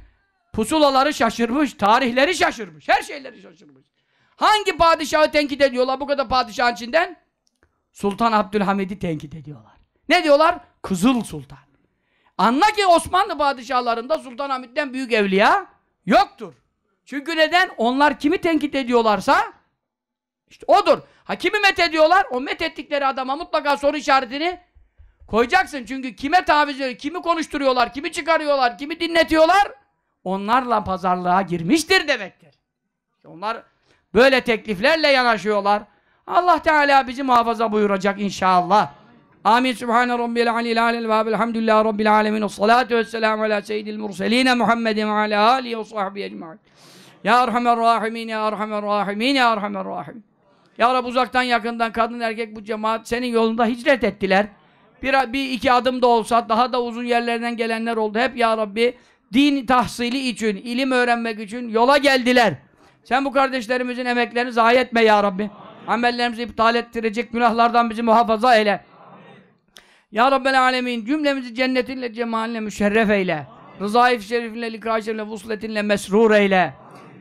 pusulaları şaşırmış, tarihleri şaşırmış, her şeyleri şaşırmış. Hangi padişahı tenkit ediyorlar bu kadar padişahın içinden? Sultan Abdülhamid'i tenkit ediyorlar. Ne diyorlar? Kızıl Sultan. Anla ki Osmanlı padişahlarında Sultan Hamid'den büyük evliya yoktur. Çünkü neden? Onlar kimi tenkit ediyorlarsa işte odur. Ha kimi met ediyorlar? O met ettikleri adama mutlaka soru işaretini koyacaksın. Çünkü kime taviz veriyor, kimi konuşturuyorlar, kimi çıkarıyorlar, kimi dinletiyorlar? Onlarla pazarlığa girmiştir demektir. Onlar böyle tekliflerle yanaşıyorlar. Allah Teala bizi muhafaza buyuracak inşallah. Amin. Subhane Rabbil alil alil ve elhamdülillahi Rabbil alemin. Salatu vesselamu ala seyyidil murselin Muhammedin ve ala alihi ve sahbihi ecma'in. Ya Erhamer Rahimin, Ya Erhamer Rahimin, Ya Erhamer Rahimin. Ya Rab uzaktan yakından kadın erkek bu cemaat senin yolunda hicret ettiler. Bir, bir iki adım da olsa daha da uzun yerlerden gelenler oldu. Hep Ya Rabbi din tahsili için, ilim öğrenmek için yola geldiler. Sen bu kardeşlerimizin emeklerini zayi etme Ya Rabbi. Amin. Amellerimizi iptal ettirecek günahlardan bizi muhafaza eyle. Amin. Ya Rabbel Alemin cümlemizi cennetinle, cemalinle müşerref eyle. Rıza-i şerifinle, likra-i şerifinle, vusletinle mesrur eyle.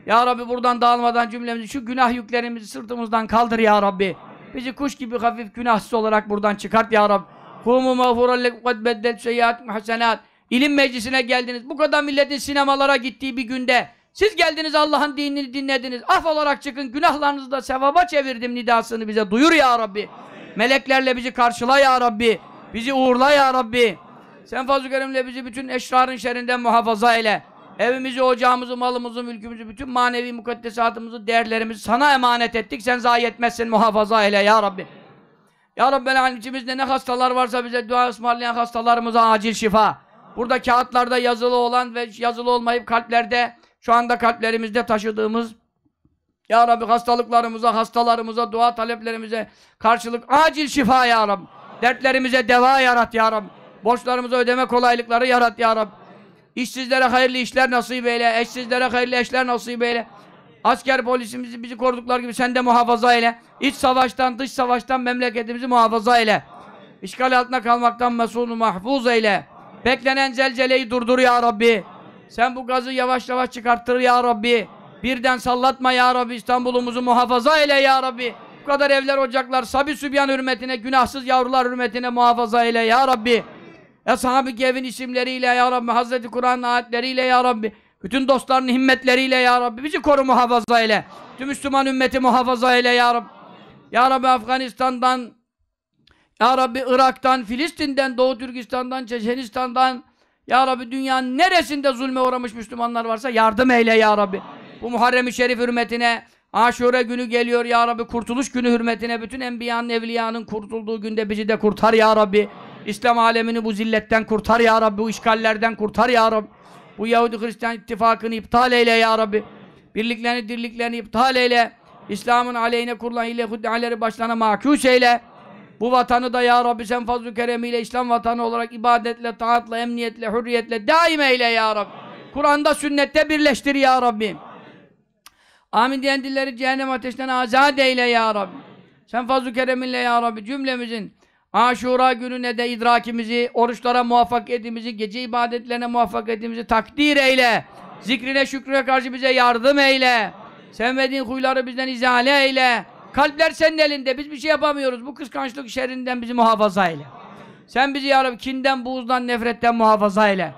Ya Rabbi buradan dağılmadan cümlemizi, şu günah yüklerimizi sırtımızdan kaldır Ya Rabbi. Bizi kuş gibi hafif günahsız olarak buradan çıkart Ya Rabbi. Kumu mağfurallek kad beddel seyyiatum hasenat. İlim meclisine geldiniz. Bu kadar milletin sinemalara gittiği bir günde siz geldiniz Allah'ın dinini dinlediniz. Af olarak çıkın. Günahlarınızı da sevaba çevirdim nidasını bize. Duyur ya Rabbi. Meleklerle bizi karşıla ya Rabbi. Bizi uğurla ya Rabbi. Sen fazl-ı bizi bütün eşrarın şerrinden muhafaza eyle. Evimizi, ocağımızı, malımızı, mülkümüzü, bütün manevi mukaddesatımızı, değerlerimizi sana emanet ettik. Sen zayi etmezsin, muhafaza eyle ya Rabbi. Ya Rabbi, Alem hani içimizde ne hastalar varsa bize dua ısmarlayan hastalarımıza acil şifa. Burada kağıtlarda yazılı olan ve yazılı olmayıp kalplerde, şu anda kalplerimizde taşıdığımız Ya Rabbi hastalıklarımıza, hastalarımıza, dua taleplerimize karşılık acil şifa Ya Rabbi. Dertlerimize deva yarat Ya Rabbi. Borçlarımıza ödeme kolaylıkları yarat Ya Rabbi. İşsizlere hayırlı işler nasip eyle. Eşsizlere hayırlı eşler nasip eyle. Asker polisimizi bizi koruduklar gibi sen de muhafaza eyle. İç savaştan, dış savaştan memleketimizi muhafaza eyle. İşgal altına kalmaktan mesulunu mahfuz eyle. Beklenen zelzeleyi durdur ya Rabbi. Sen bu gazı yavaş yavaş çıkarttır ya Rabbi. Birden sallatma ya Rabbi. İstanbul'umuzu muhafaza eyle ya Rabbi. Bu kadar evler, ocaklar, sabi sübyan hürmetine, günahsız yavrular hürmetine muhafaza eyle ya Rabbi. Eshab-ı Kehf'in isimleriyle ya Rabbi, Hazreti Kur'an'ın ayetleriyle ya Rabbi, bütün dostların himmetleriyle ya Rabbi, bizi koru muhafaza ile, Tüm Müslüman ümmeti muhafaza ile, ya Rabbi. Ya Rabbi Afganistan'dan, Ya Rabbi Irak'tan, Filistin'den, Doğu Türkistan'dan, Çeçenistan'dan, Ya Rabbi dünyanın neresinde zulme uğramış Müslümanlar varsa yardım eyle Ya Rabbi. Bu Muharrem-i Şerif hürmetine, Aşure günü geliyor Ya Rabbi, kurtuluş günü hürmetine, bütün Enbiya'nın, Evliya'nın kurtulduğu günde bizi de kurtar Ya Rabbi. Amin. İslam alemini bu zilletten kurtar ya Rabbi, bu işgallerden kurtar ya Rabbi. Bu Yahudi Hristiyan ittifakını iptal eyle ya Rabbi. Birliklerini, dirliklerini iptal eyle. İslam'ın aleyhine kurulan hile huddealeri başlarına makus eyle. Bu vatanı da ya Rabbi sen fazl-ı keremiyle İslam vatanı olarak ibadetle, taatla, emniyetle, hürriyetle daim eyle ya Rabbi. Kur'an'da sünnette birleştir ya Rabbi. Amin diyen dilleri cehennem ateşten azade eyle ya Rabbi. Sen fazl-ı kereminle ya Rabbi cümlemizin Aşura gününe de idrakimizi, oruçlara muvaffak edimizi, gece ibadetlerine muvaffak edimizi takdir eyle. Zikrine şükrüne karşı bize yardım eyle. Sevmediğin huyları bizden izale eyle. Kalpler senin elinde. Biz bir şey yapamıyoruz. Bu kıskançlık şerrinden bizi muhafaza eyle. Sen bizi ya Rabbi kinden, buzdan nefretten muhafaza eyle.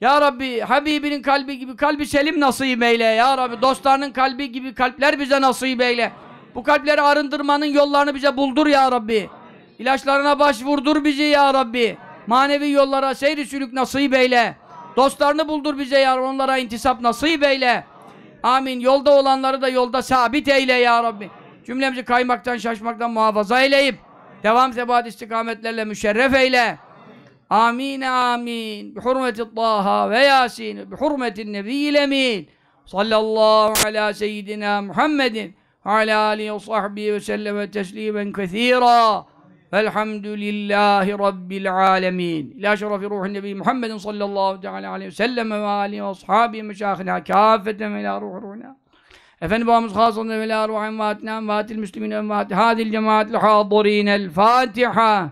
Ya Rabbi Habibinin kalbi gibi kalbi selim nasip eyle. Ya Rabbi dostlarının kalbi gibi kalpler bize nasip eyle. Bu kalpleri arındırmanın yollarını bize buldur ya Rabbi. İlaçlarına başvurdur bizi ya Rabbi. Manevi yollara seyri sülük nasip eyle. Dostlarını buldur bize ya Rabbi. Onlara intisap nasip eyle. Amin. Yolda olanları da yolda sabit eyle ya Rabbi. Cümlemizi kaymaktan, şaşmaktan muhafaza eyleyip devam sebat istikametlerle müşerref eyle. Amin amin. Bi hurmeti Taha ve Yasin. Bi hurmeti Nebiyyil Emin. Sallallahu ala seyyidina Muhammedin. Ala alihi ve sahbihi ve selleme teslimen kethira. فالحمد لله رب العالمين لا شرف روح النبي محمد صلى الله تعالى عليه وسلم وآله وأصحابه مشاخنا كافة من روح روحنا Efendi babamız من velâ ruh emvâtina emvâtil müslümin هذه hâdil الحاضرين الفاتحة